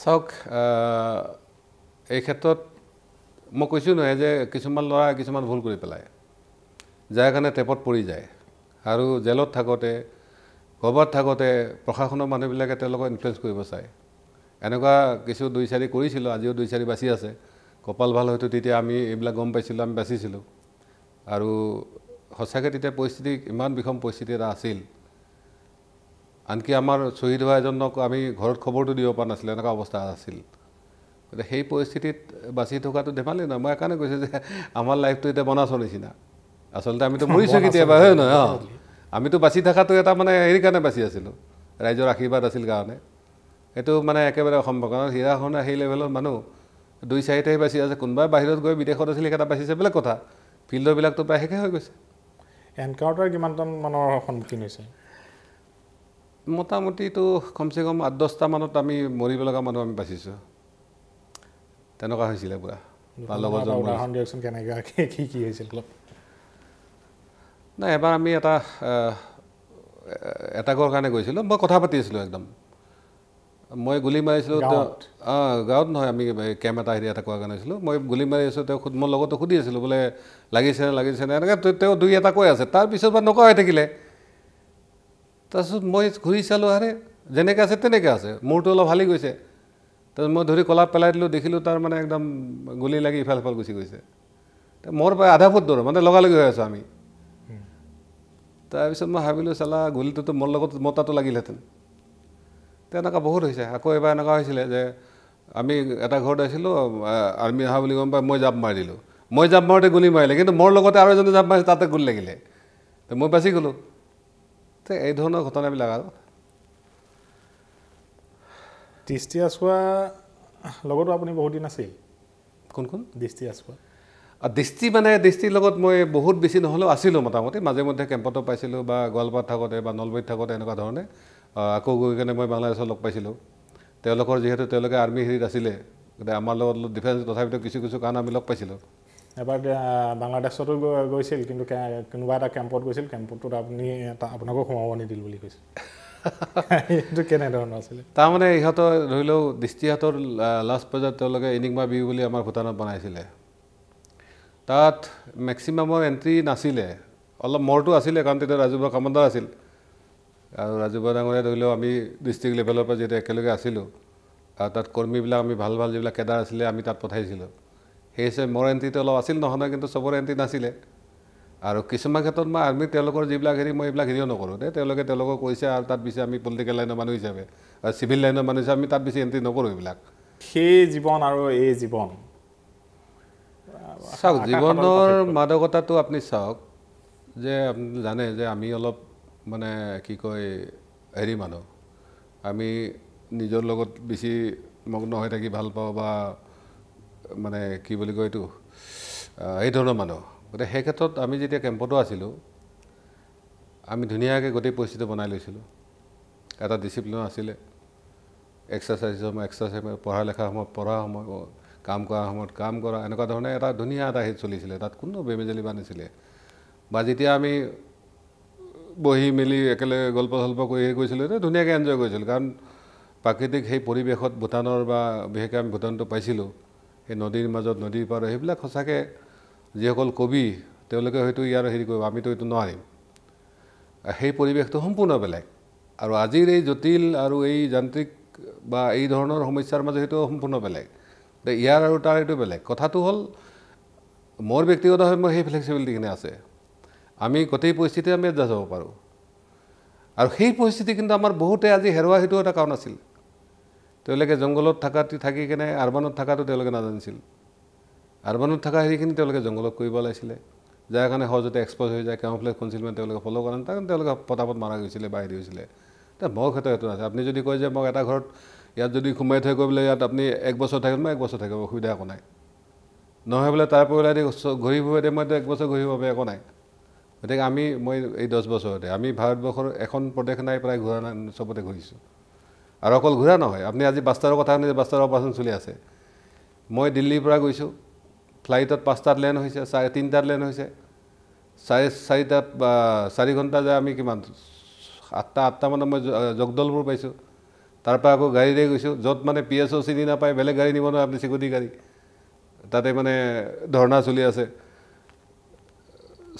চাওক এই ক্ষেত্ৰত মই কৈছোঁ নহয় যে কিছুমান ল'ৰা কিছুমান ভুল কৰি পেলায় যাৰ কাৰণে টেপত পৰি যায় আৰু জেলত থাকোঁতে ক'ৰবাত থাকোঁতে প্ৰশাসনৰ মানুহবিলাকে তেওঁলোকক ইনফ্লুৱেঞ্চ কৰিব চায় এনেকুৱা কিছু দুই চাৰি কৰিছিলোঁ আজিও দুই চাৰি বাচি আছে কপাল ভাল হয়তো তেতিয়া আমি এইবিলাক গম পাইছিলোঁ আমি বাচিছিলোঁ আৰু সঁচাকৈ তেতিয়া পৰিস্থিতি ইমান বিষম পৰিস্থিতি এটা আছিল আনকি আমাৰ শ্বহীদ হোৱা এজনক আমি ঘৰত খবৰটো দিব পৰা নাছিলোঁ এনেকুৱা অৱস্থা আছিল গতিকে সেই পৰিস্থিতিত বাচি থকাটো ধেমালি নহয় মই সেইকাৰণে কৈছোঁ যে আমাৰ লাইফটো এতিয়া বনাচৰ নিচিনা আচলতে আমিতো মৰিছোঁ কেতিয়াবা হয় নহয় অঁ আমিতো বাচি থকাটো এটা মানে হেৰি কাৰণে বাচি আছিলোঁ ৰাইজৰ আশীৰ্বাদ আছিল কাৰণে সেইটো মানে একেবাৰে অসম্ভৱ কাৰণ হীৰাখন সেই লেভেলত মানুহ দুই চাৰিটাই বাচি আছে কোনোবাই বাহিৰত গৈ বিদেশত আছিল সেইকেইটা বাচিছে বেলেগ কথা ফিল্ডৰবিলাকতো প্ৰায় শেষে হৈ গৈছে এনকাউণ্টাৰ কিমানজন মানুহৰ সন্মুখীন হৈছে মোটামুটিতো কমচে কম আঠ দহটামানত আমি মৰিব লগা মানুহ আমি বাচিছোঁ তেনেকুৱা হৈছিলে পুৰা উদাহৰণ দিয়কচোন কেনেকুৱা কি কি নাই এবাৰ আমি এটা এটাকৰ কাৰণে গৈছিলোঁ মই কথা পাতি আছিলোঁ একদম মই গুলি মাৰিছিলোঁ তেওঁ অঁ গাঁৱত নহয় আমি কেম্প এটা হেৰি এটা কোৱাৰ কাৰণে আছিলোঁ মই গুলি মাৰি আছোঁ তেওঁ মোৰ লগতো সুধি আছিলোঁ বোলে লাগিছেনে লাগিছেনে এনেকৈ তেওঁ দুই এটা কৈ আছে তাৰপিছত বাৰু নকৰা হৈ থাকিলে তাৰপিছত মই ঘূৰি চালোঁ আৰে যেনেকৈ আছে তেনেকৈ আছে মূৰটো অলপ হালি গৈছে তাৰপিছত মই ধৰি কলাপ পেলাই দিলোঁ দেখিলোঁ তাৰ মানে একদম গুলি লাগি ইফাল সিফাল গুচি গৈছে মোৰ প্ৰায় আধা ফুট দৌৰ মানে লগালগি হৈ আছোঁ আমি তাৰপিছত মই ভাবিলোঁ চালা গুলিটোতো মোৰ লগত মোৰ তাতো লাগিলহেঁতেন তেনেকুৱা বহুত হৈছে আকৌ এবাৰ এনেকুৱা হৈছিলে যে আমি এটা ঘৰত আছিলোঁ আৰ্মি অহা বুলি গম পাই মই জাপ মাৰি দিলোঁ মই জাপ মাৰোঁতে গুলি মাৰিলে কিন্তু মোৰ লগতে আৰু এজনে জাপ মাৰিছে তাতে গুলি লাগিলে মই বাচি গ'লোঁ তে এই ধৰণৰ ঘটনাবিলাক আৰু দৃষ্টি আঁচোৱা লগতো আপুনি বহুত দিন আছিল কোন কোন দৃষ্টি আঁচোৱা দৃষ্টি মানে দৃষ্টিৰ লগত মই বহুত বেছি নহ'লেও আছিলোঁ মোটামুটি মাজে মধ্যে কেম্পতো পাইছিলোঁ বা গোৱালপাৰাত থাকোঁতে বা নলবাৰীত থাকোঁতে এনেকুৱা ধৰণে আকৌ গৈ কিনে মই বাংলাদেশত লগ পাইছিলোঁ তেওঁলোকৰ যিহেতু তেওঁলোকে আৰ্মি হেৰিত আছিলে গতিকে আমাৰ লগত ডিফেন্স তথাপিতো কিছু কিছু কাৰণ আমি লগ পাইছিলোঁ এবাৰ বাংলাদেশতো গৈছিল কিন্তু কোনোবা এটা কেম্পত গৈছিল কেম্পটোত আপুনি আপোনাকো সোমাব নিদিল বুলি কৈছিল সেইটো কেনেধৰণৰ আছিলে তাৰমানে ইহঁতৰ ধৰি লওক দৃষ্টিহাতৰ লাষ্ট পৰ্যায়ত তেওঁলোকে ইনিংমা বিহু বুলি আমাৰ ভূটানত বনাইছিলে তাত মেক্সিমামৰ এণ্ট্ৰি নাছিলে অলপ মৰটো আছিলে কাৰণ তেতিয়া ৰাজুবা কামাণ্ডাৰ আছিল আৰু ৰাজুবা ডাঙৰে ধৰি লওক আমি ডিষ্ট্ৰিক্ট লেভেলৰ পৰা যেতিয়া একেলগে আছিলোঁ আৰু তাত কৰ্মীবিলাক আমি ভাল ভাল যিবিলাক কেডাৰ আছিলে আমি তাত পঠাইছিলোঁ সেই হিচাপে মোৰ এণ্ট্ৰিটো অলপ আছিল নহয় কিন্তু চবৰে এণ্ট্ৰি নাছিলে আৰু কিছুমান ক্ষেত্ৰত মই আৰ্মী তেওঁলোকৰ যিবিলাক হেৰি মই এইবিলাক হেৰিও নকৰোঁ দেই তেওঁলোকে তেওঁলোকক কৈছে আৰু তাত বেছি আমি পলিটিকেল লাইনৰ মানুহ হিচাপে আৰু চিভিল লাইনৰ মানুহ হিচাপে আমি তাত বেছি এণ্ট্ৰি নকৰোঁ এইবিলাক সেই জীৱন আৰু এই জীৱন চাওক জীৱনৰ মাদকতাটো আপুনি চাওক যে আপুনি জানে যে আমি অলপ মানে কি কয় হেৰি মানুহ আমি নিজৰ লগত বেছি মগ্ন হৈ থাকি ভাল পাওঁ বা মানে কি বুলি কয় এইটো এই ধৰণৰ মানুহ গতিকে সেই ক্ষেত্ৰত আমি যেতিয়া কেম্পতো আছিলোঁ আমি ধুনীয়াকৈ গোটেই পৰিস্থিতি বনাই লৈছিলোঁ এটা ডিচিপ্লিন আছিলে এক্সাৰচাইজৰ সময় এক্সাৰচাইজ পঢ়া লেখাৰ সময়ত পঢ়া সময় কাম কৰা সময়ত কাম কৰা এনেকুৱা ধৰণে এটা ধুনীয়া এটা হেৰি চলিছিলে তাত কোনো বেমেজালি নাছিলে বা যেতিয়া আমি বহি মেলি একেলগে গল্প চল্প কৰি হেৰি কৰিছিলোঁ তেতিয়া ধুনীয়াকৈ এনজয় কৰিছিলোঁ কাৰণ প্ৰাকৃতিক সেই পৰিৱেশত ভূটানৰ বা বিশেষকৈ আমি ভূটানটো পাইছিলোঁ এই নদীৰ মাজত নদীৰ পাৰ সেইবিলাক সঁচাকৈ যিসকল কবি তেওঁলোকে হয়তো ইয়াৰ হেৰি কৰিব আমিতো এইটো নোৱাৰিম সেই পৰিৱেশটো সম্পূৰ্ণ বেলেগ আৰু আজিৰ এই জটিল আৰু এই যান্ত্ৰিক বা এই ধৰণৰ সমস্যাৰ মাজত সেইটো সম্পূৰ্ণ বেলেগ ইয়াৰ আৰু তাৰ এইটো বেলেগ কথাটো হ'ল মোৰ ব্যক্তিগতভাৱে মোৰ সেই ফ্লেক্সিবিলিটিখিনি আছে আমি গোটেই পৰিস্থিতি আমি এডজাষ্ট হ'ব পাৰোঁ আৰু সেই পৰিস্থিতি কিন্তু আমাৰ বহুতে আজি হেৰুৱা সেইটো এটা কাৰণ আছিল তেওঁলোকে জংঘলত থকা থাকি কেনে আৰবানত থকাটো তেওঁলোকে নাজানিছিল আৰবানত থকা হেৰিখিনি তেওঁলোকে জংঘলত কৰিব লাগিছিলে যাৰ কাৰণে সহজতে এক্সপ'জ হৈ যায় কেমফ্লেজ মানে তেওঁলোকে ফ'ল' কৰা নাই তাৰ তেওঁলোকে পটাপট মাৰা গৈছিলে বা হেৰি হৈছিলে এতিয়া মই ক্ষেত্ৰত সেইটো নাছিল আপুনি যদি কয় যে মই এটা ঘৰত ইয়াত যদি সোমাই থৈ গৈ পেলাই ইয়াত আপুনি এক একবছৰ থাকিব মই একবছৰ থাকিব অসুবিধা একো নাই নহয় বোলে তাৰ পৰা ওলাই ঘূৰি ফুৰিব মই এতিয়া একবছৰ ঘূৰিব বাবে একো নাই গতিকে আমি মই এই দহ বছৰতে আমি ভাৰতবৰ্ষৰ এখন প্ৰদেশ নাই প্ৰায় ঘূৰা নাই চবতে ঘূৰিছোঁ আৰু অকল ঘূৰা নহয় আপুনি আজি বাছটাৰ কথা শুনি বাছটাৰ অপাৰেশ্যন চলি আছে মই দিল্লীৰ পৰা গৈছোঁ ফ্লাইটত পাঁচটাত লেণ্ড হৈছে চাৰে তিনিটাত লেণ্ড হৈছে চাৰে চাৰিটা চাৰি ঘণ্টা যায় আমি কিমান আঠটা আঠটামানত মই জগদলপুৰ পাইছোঁ তাৰপৰা আকৌ গাড়ীৰে গৈছোঁ য'ত মানে পি এছ অ' চিনি নাপায় বেলেগ গাড়ী নিব নোৱাৰে আপুনি চিকুটি গাড়ী তাতে মানে ধৰ্ণা চলি আছে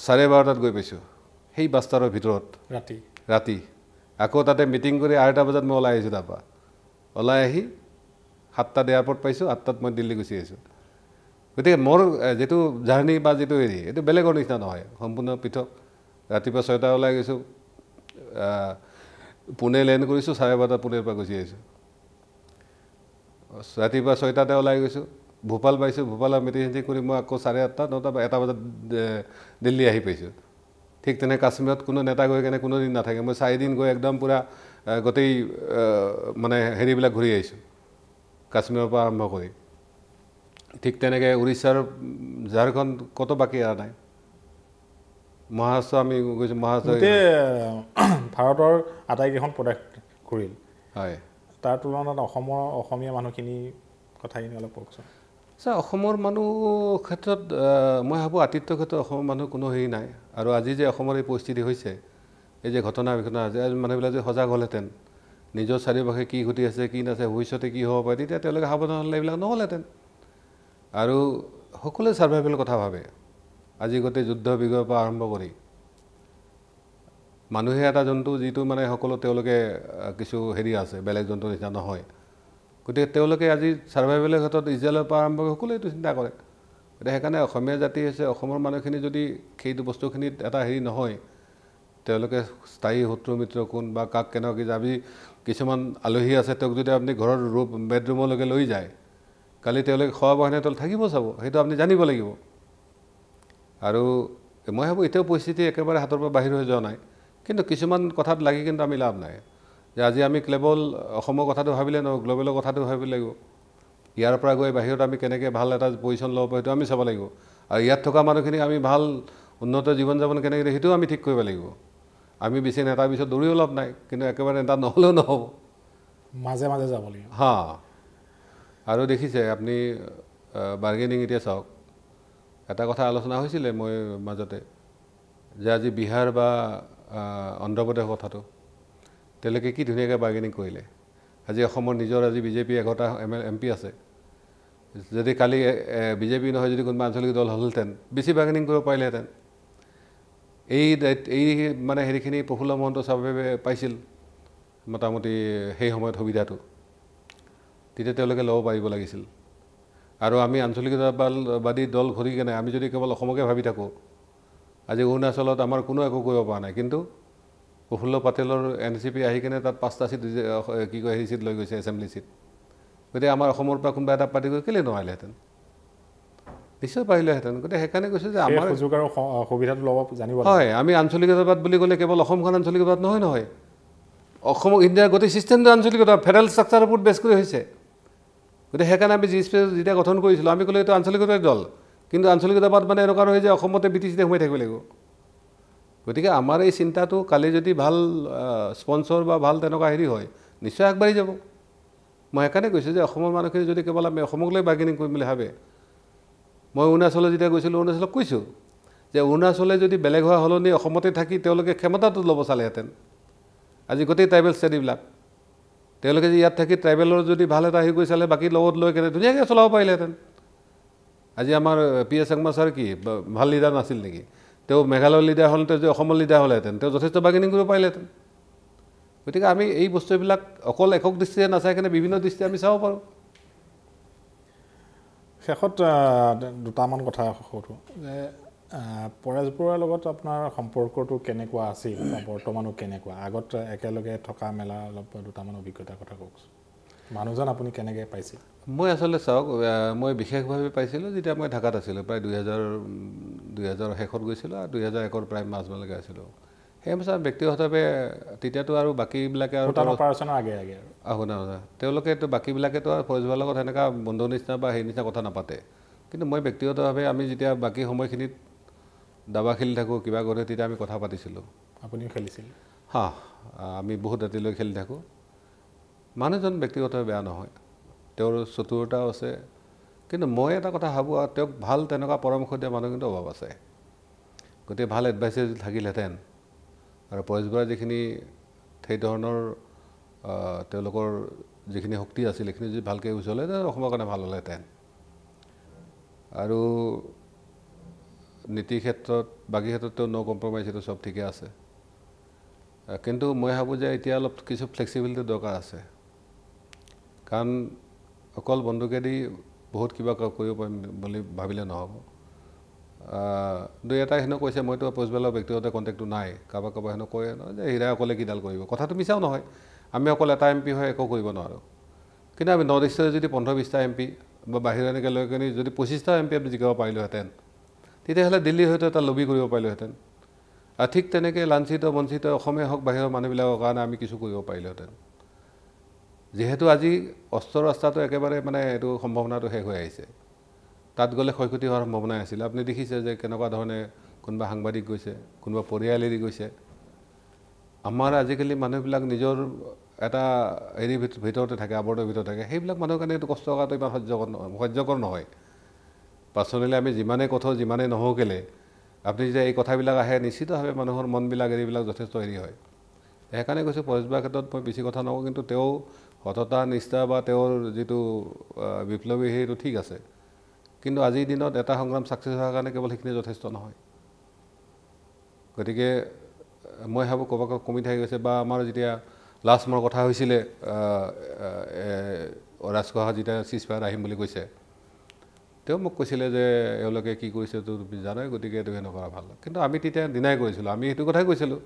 চাৰে বাৰটাত গৈ পাইছোঁ সেই বাছটাৰৰ ভিতৰত ৰাতি ৰাতি আকৌ তাতে মিটিং কৰি আঢ়ৈটা বজাত মই ওলাই আহিছোঁ তাৰপৰা ওলাই আহি সাতটাত এয়াৰপৰ্ট পাইছোঁ আঠটাত মই দিল্লী গুচি আহিছোঁ গতিকে মোৰ যিটো জাৰ্ণি বা যিটো হেৰি এইটো বেলেগৰ নিচিনা নহয় সম্পূৰ্ণ পৃথক ৰাতিপুৱা ছয়টা ওলাই গৈছোঁ পুনে লেণ্ড কৰিছোঁ চাৰে বাৰটা পুনেৰ পৰা গুচি আহিছোঁ ৰাতিপুৱা ছয়টাতে ওলাই গৈছোঁ ভূপাল পাইছোঁ ভূপালৰ মিটিং চিটিং কৰি মই আকৌ চাৰে আঠটা নটা বা এটা বজাত দিল্লী আহি পাইছোঁ ঠিক তেনে কাশ্মীৰত কোনো নেতা গৈ কেনে কোনোদিন নাথাকে মই চাৰিদিন গৈ একদম পূৰা গোটেই মানে হেৰিবিলাক ঘূৰি আহিছোঁ কাশ্মীৰৰ পৰা আৰম্ভ কৰি ঠিক তেনেকৈ উৰিষ্যাৰ ঝাৰখণ্ড ক'তো বাকী এৰা নাই মহাৰাষ্ট্ৰ আমি গৈছোঁ মহাৰাষ্ট্ৰ ভাৰতৰ আটাইকেইখন প্ৰদেশ ঘূৰিল হয় তাৰ তুলনাত অসমৰ অসমীয়া মানুহখিনি কথাখিনি অলপ কওকচোন আচ্ছা অসমৰ মানুহ ক্ষেত্ৰত মই ভাবোঁ আতিথ্য ক্ষেত্ৰত অসমৰ মানুহ কোনো হেৰি নাই আৰু আজি যে অসমৰ এই পৰিস্থিতি হৈছে এই যে ঘটনা বিঘটনা আজি মানুহবিলাক যে সজাগ হ'লহেঁতেন নিজৰ চাৰিওপাশে কি ঘটি আছে কি নাছে ভৱিষ্যতে কি হ'ব পাৰে তেতিয়া তেওঁলোকে সাৱধান হ'লে এইবিলাক নহ'লহেঁতেন আৰু সকলোৱে ছাৰ্ভাইভেল কথা ভাবে আজি গোটেই যুদ্ধ বিগ্ৰহৰ পৰা আৰম্ভ কৰি মানুহে এটা জন্তু যিটো মানে সকলো তেওঁলোকে কিছু হেৰি আছে বেলেগ জন্তুৰ নিচিনা নহয় গতিকে তেওঁলোকে আজি ছাৰ্ভাইভেলৰ ক্ষেত্ৰত ইজৰাইলৰ পৰা আৰম্ভ কৰি সকলোৱে এইটো চিন্তা কৰে গতিকে সেইকাৰণে অসমীয়া জাতি হৈছে অসমৰ মানুহখিনি যদি সেইটো বস্তুখিনিত এটা হেৰি নহয় তেওঁলোকে স্থায়ী শত্ৰু মিত্ৰ কোন বা কাক কেনেকৈ আজি কিছুমান আলহী আছে তেওঁক যদি আপুনি ঘৰৰ ৰূপ বেডৰুমলৈকে লৈ যায় কালি তেওঁলোকে খোৱা বাহিনী তল থাকিব চাব সেইটো আপুনি জানিব লাগিব আৰু মই ভাবোঁ এতিয়াও পৰিস্থিতি একেবাৰে হাতৰ পৰা বাহিৰ হৈ যোৱা নাই কিন্তু কিছুমান কথাত লাগি কিন্তু আমি লাভ নাই যে আজি আমি কেৱল অসমৰ কথাটো ভাবিলে ন গ্ল'বেলৰ কথাটো ভাবিব লাগিব ইয়াৰ পৰা গৈ বাহিৰত আমি কেনেকৈ ভাল এটা পজিশ্যন ল'ব পাৰোঁ সেইটো আমি চাব লাগিব আৰু ইয়াত থকা মানুহখিনিক আমি ভাল উন্নত জীৱন যাপন কেনেকৈ সেইটোও আমি ঠিক কৰিব লাগিব আমি বেছি নেতাৰ পিছত দৌৰিও অলপ নাই কিন্তু একেবাৰে নেতা নহ'লেও নহ'ব মাজে মাজে যাব লাগিব হাঁ আৰু দেখিছে আপুনি বাৰ্গেনিং এতিয়া চাওক এটা কথা আলোচনা হৈছিলে মই মাজতে যে আজি বিহাৰ বা অন্ধ্ৰপ্ৰদেশৰ কথাটো তেওঁলোকে কি ধুনীয়াকৈ বাৰ্গেনিং কৰিলে আজি অসমৰ নিজৰ আজি বিজেপি এঘটা এম এল এম পি আছে যদি কালি বিজেপি নহয় যদি কোনোবা আঞ্চলিক দল হ'লহেঁতেন বেছি বাৰ্গেনিং কৰিব পাৰিলেহেঁতেন এই দায়িত্ব এই মানে হেৰিখিনি প্ৰফুল্ল মহন্ত স্বাভাৱিকভাৱে পাইছিল মোটামুটি সেই সময়ত সুবিধাটো তেতিয়া তেওঁলোকে ল'ব পাৰিব লাগিছিল আৰু আমি আঞ্চলিক দলবাদী দল ঘূৰি কেনে আমি যদি কেৱল অসমকে ভাবি থাকোঁ আজি অৰুণাচলত আমাৰ কোনো একো কৰিব পৰা নাই কিন্তু প্ৰফুল্ল পাটেলৰ এন চি পি আহি কিনে তাত পাঁচটা চিট কি কয় হেৰি চিট লৈ গৈছে এছেম্বলি চিট গতিকে আমাৰ অসমৰ পৰা কোনোবা এটা পাৰ্টি গৈ কেলেই নোৱাৰিলেহেঁতেন নিশ্চয় পাৰিলেহেঁতেন গতিকে সেইকাৰণে কৈছোঁ যে আমাৰ সুযোগ হয় আমি আঞ্চলিকতাবাদ বুলি ক'লে কেৱল অসমখন আঞ্চলিকতাবাদ নহয় নহয় অসমক ইণ্ডিয়াৰ গোটেই ছিষ্টেমটো আঞ্চলিকতা ফেডাৰেল ষ্ট্ৰাকচাৰৰ ওপৰত বেছ কৰি হৈছে গতিকে সেইকাৰণে আমি জি এছ পি যেতিয়া গঠন কৰিছিলোঁ আমি ক'লোঁ এইটো আঞ্চলিকতাই দল কিন্তু আঞ্চলিকতাবাদ মানে এনেকুৱা নহয় যে অসমতে বি টি চিতে সোমাই থাকিব লাগিব গতিকে আমাৰ এই চিন্তাটো কালি যদি ভাল স্পনচৰ বা ভাল তেনেকুৱা হেৰি হয় নিশ্চয় আগবাঢ়ি যাব মই সেইকাৰণে কৈছোঁ যে অসমৰ মানুহখিনি যদি কেৱল আমি অসমক লৈ বাৰ্গেনিং কৰিম বুলি ভাবে মই অৰুণাচললৈ যেতিয়া গৈছিলোঁ অৰুণাচলক কৈছোঁ যে অৰুণাচলে যদি বেলেগ হোৱা সলনি অসমতে থাকি তেওঁলোকে ক্ষমতাটো ল'ব চালেহেঁতেন আজি গোটেই ট্ৰাইবেল ষ্টেডিবিলাক তেওঁলোকে যে ইয়াত থাকি ট্ৰাইবেলৰ যদি ভাল এটা আহি গৈছিলে বাকী লগত লৈ কেনে ধুনীয়াকৈ চলাব পাৰিলেহেঁতেন আজি আমাৰ পি এছ শৰ্মা ছাৰ কি ভাল লিডাৰ নাছিল নেকি তেওঁ মেঘালয়ৰ লিডাৰ তেওঁ যদি অসমৰ লিডাৰ হ'লেহেঁতেন তেওঁ যথেষ্ট বাৰ্গেনিং কৰিব পাৰিলেহেঁতেন গতিকে আমি এই বস্তুবিলাক অকল একক দৃষ্টিৰে নাচাই কিনে বিভিন্ন দৃষ্টিৰে আমি চাব পাৰোঁ শেষত দুটামান কথা সোধোঁ যে পৰেশ বৰুৱাৰ লগত আপোনাৰ সম্পৰ্কটো কেনেকুৱা আছিল বা বৰ্তমানো কেনেকুৱা আগত একেলগে থকা মেলা অলপ দুটামান অভিজ্ঞতাৰ কথা কওকচোন মানুহজন আপুনি কেনেকৈ পাইছিল মই আচলতে চাওক মই বিশেষভাৱে পাইছিলোঁ যেতিয়া মই ঢাকাত আছিলোঁ প্ৰায় দুহেজাৰ দুহেজাৰ শেষত গৈছিলোঁ আৰু দুহেজাৰ একৰ প্ৰায় মাজমানলৈকে আছিলোঁ সেই পিছত ব্যক্তিগতভাৱে তেতিয়াতো আৰু বাকীবিলাকে আৰু তেওঁলোকেতো বাকীবিলাকেতো আৰু ফৰেষ্টৰ লগত সেনেকুৱা বন্ধুৰ নিচিনা বা সেই নিচিনা কথা নাপাতে কিন্তু মই ব্যক্তিগতভাৱে আমি যেতিয়া বাকী সময়খিনিত দাবা খেলি থাকোঁ কিবা কৰোঁ তেতিয়া আমি কথা পাতিছিলোঁ আপুনিও খেলিছিল হা আমি বহুত ৰাতিলৈ খেলি থাকোঁ মানুহজন ব্যক্তিগতভাৱে বেয়া নহয় তেওঁৰ চতুৰতাও আছে কিন্তু মই এটা কথা ভাবোঁ আৰু তেওঁক ভাল তেনেকুৱা পৰামৰ্শ দিয়া মানুহ কিন্তু অভাৱ আছে গতিকে ভাল এডভাইচেজ থাকিলহেঁতেন আৰু পৰেশ বৰাই যিখিনি সেই ধৰণৰ তেওঁলোকৰ যিখিনি শক্তি আছিল সেইখিনি যদি ভালকৈ উজ্বলে অসমৰ কাৰণে ভাল হ'লেহেঁতেন আৰু নীতিৰ ক্ষেত্ৰত বাকী ক্ষেত্ৰত তেওঁ ন' কম্প্ৰমাইজ সেইটো চব ঠিকে আছে কিন্তু মই ভাবোঁ যে এতিয়া অলপ কিছু ফ্লেক্সিবিলিটি দৰকাৰ আছে কাৰণ অকল বন্দুকেদি বহুত কিবা কৰিব পাৰিম বুলি ভাবিলে নহ'ব দুই এটাই হেনো কৈছে মইতো পোষ্টবেলৰ ব্যক্তিগত কণ্টেক্টটো নাই কাৰোবাক কাৰোবাৰ হেনো কয় নহয় যে হীৰাই অকলে কিডাল কৰিব কথাটো মিছাও নহয় আমি অকল এটা এম পি হয় একো কৰিব নোৱাৰোঁ কিন্তু আমি নৰ্থ ইষ্টৰ যদি পোন্ধৰ বিছটা এম পি বা বাহিৰৰ এনেকৈ লৈ কিনি যদি পঁচিছটা এম পি আমি জিকাব পাৰিলোহেঁতেন তেতিয়াহ'লে দিল্লীৰ সৈতে এটা লবি কৰিব পাৰিলোহেঁতেন আৰু ঠিক তেনেকৈ লাঞ্চিত বঞ্চিত অসমীয়া হওক বাহিৰৰ মানুহবিলাকৰ কাৰণে আমি কিছু কৰিব পাৰিলোহেঁতেন যিহেতু আজি অস্ত্ৰ ৰাস্তাটো একেবাৰে মানে এইটো সম্ভাৱনাটো শেষ হৈ আহিছে তাত গ'লে ক্ষয় ক্ষতি হোৱাৰ সম্ভাৱনাই আছিল আপুনি দেখিছে যে কেনেকুৱা ধৰণে কোনোবা সাংবাদিক গৈছে কোনোবা পৰিয়ালেদি গৈছে আমাৰ আজিকালি মানুহবিলাক নিজৰ এটা হেৰি ভিতৰতে থাকে আৱৰ্তৰ ভিতৰত থাকে সেইবিলাক মানুহৰ কাৰণে এইটো কষ্ট কৰাটো ইমান সহ্যকৰ নহয় সহ্যকৰ নহয় পাচনিলে আমি যিমানেই কথ যিমানেই নহওঁ কেলে আপুনি যেতিয়া এই কথাবিলাক আহে নিশ্চিতভাৱে মানুহৰ মনবিলাক হেৰিবিলাক যথেষ্ট হেৰি হয় সেইকাৰণে কৈছোঁ পৰেশবাৰ ক্ষেত্ৰত মই বেছি কথা নকওঁ কিন্তু তেওঁ সততা নিষ্ঠা বা তেওঁৰ যিটো বিপ্লৱী সেইটো ঠিক আছে কিন্তু আজিৰ দিনত এটা সংগ্ৰাম ছাকচেছ হোৱাৰ কাৰণে কেৱল সেইখিনি যথেষ্ট নহয় গতিকে মই ভাবোঁ ক'ৰবাক কমি থাকি গৈছে বা আমাৰ যেতিয়া লাষ্ট মোৰ কথা হৈছিলে ৰাজখোৱা যেতিয়া চিজ আহিম বুলি কৈছে তেওঁ মোক কৈছিলে যে এওঁলোকে কি কৰিছে তো তুমি জানাই গতিকে এইটো সেনেকুৱা ভাল কিন্তু আমি তেতিয়া দিনাই কৰিছিলোঁ আমি সেইটো কথাই কৈছিলোঁ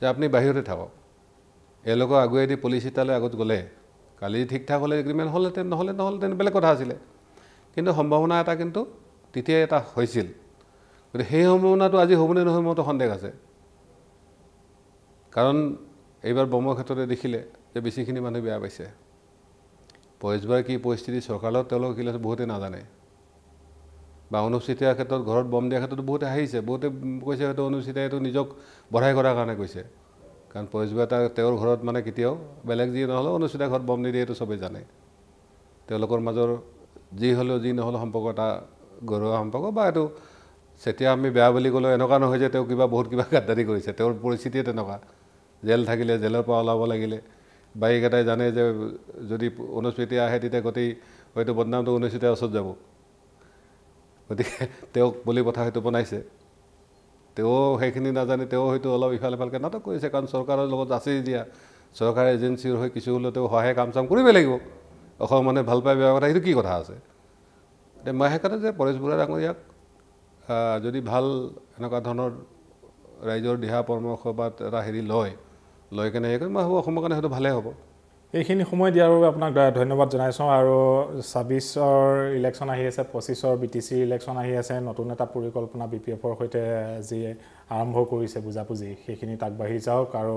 যে আপুনি বাহিৰতে থাকক এওঁলোকৰ আগুৱাই দি পলিচি তালৈ আগত গ'লে কালি ঠিক ঠাক হ'লে এগ্ৰিমেণ্ট হ'লহেঁতেন নহ'লে নহ'লহেঁতেন বেলেগ কথা আছিলে কিন্তু সম্ভাৱনা এটা কিন্তু তেতিয়াই এটা হৈছিল গতিকে সেই সম্ভাৱনাটো আজি হ'বনে নহয় মোৰতো সন্দেহ আছে কাৰণ এইবাৰ বমৰ ক্ষেত্ৰতে দেখিলে যে বেছিখিনি মানুহ বেয়া পাইছে পৰিচবাৰ কি পৰিস্থিতি চৰকাৰত তেওঁলোকে কি লৈছে বহুতে নাজানে বা অনুষ্ঠিতীয় ক্ষেত্ৰত ঘৰত বম দিয়াৰ ক্ষেত্ৰতো বহুতে আহিছে বহুতে কৈছে সেইটো অনুষ্ঠিত এইটো নিজক বঢ়াই কৰাৰ কাৰণে কৈছে কাৰণ পৰেশবু এটা তেওঁৰ ঘৰত মানে কেতিয়াও বেলেগ যি নহ'লেও অনুষ্ঠিতা ঘৰত বম নিদিয়ে এইটো চবেই জানে তেওঁলোকৰ মাজৰ যি হ'লেও যি নহ'লেও সম্পৰ্ক এটা ঘৰুৱা সম্পৰ্ক বা এইটো চেতিয়া আমি বেয়া বুলি ক'লেও এনেকুৱা নহয় যে তেওঁ কিবা বহুত কিবা গাদ্দাৰি কৰিছে তেওঁৰ পৰিস্থিতিয়ে তেনেকুৱা জেল থাকিলে জেলৰ পৰা ওলাব লাগিলে বা এইকেইটাই জানে যে যদি অনুস্মৃতি আহে তেতিয়া গোটেই হয়তো বদনামটো অনুস্মৃতিয়ে ওচৰত যাব গতিকে তেওঁক বলি পথাৰ সেইটো বনাইছে তেওঁ সেইখিনি নাজানি তেওঁ হয়তো অলপ ইফালে ফালকৈ নাটক কৰিছে কাৰণ চৰকাৰৰ লগত আছেই এতিয়া চৰকাৰী এজেঞ্চিৰ হৈ কিছু হ'লেও তেওঁ সহায় কাম চাম কৰিবই লাগিব অসম মানে ভাল পায় বেয়া কথা সেইটো কি কথা আছে এতিয়া মই সেইকাৰণে যে পৰেশ বুঢ়া ডাঙৰীয়াক যদি ভাল এনেকুৱা ধৰণৰ ৰাইজৰ দিহা পৰামৰ্শ বা এটা হেৰি লয় লৈ কেনে সেইকাৰণে মই ভাবোঁ অসমৰ কাৰণে সেইটো ভালেই হ'ব এইখিনি সময় দিয়াৰ বাবে আপোনাক ধন্যবাদ জনাইছোঁ আৰু ছাব্বিছৰ ইলেকশ্যন আহি আছে পঁচিছৰ বি টি চিৰ ইলেকশ্যন আহি আছে নতুন এটা পৰিকল্পনা বি পি এফৰ সৈতে যি আৰম্ভ কৰিছে বুজাবুজি সেইখিনিত আগবাঢ়ি যাওক আৰু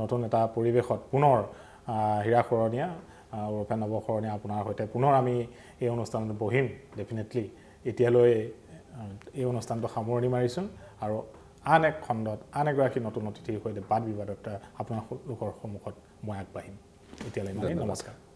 নতুন এটা পৰিৱেশত পুনৰ হীৰা হীৰাসৰণীয়া ওৰফে নৱসৰণীয়া আপোনাৰ সৈতে পুনৰ আমি এই অনুষ্ঠানত বহিম ডেফিনেটলি এতিয়ালৈ এই অনুষ্ঠানটো সামৰণি মাৰিছোঁ আৰু আন এক খণ্ডত আন এগৰাকী নতুন অতিথিৰ সৈতে বাদ বিবাদত আপোনালোকৰ সন্মুখত মই আগবাঢ়িম y te la imaginas.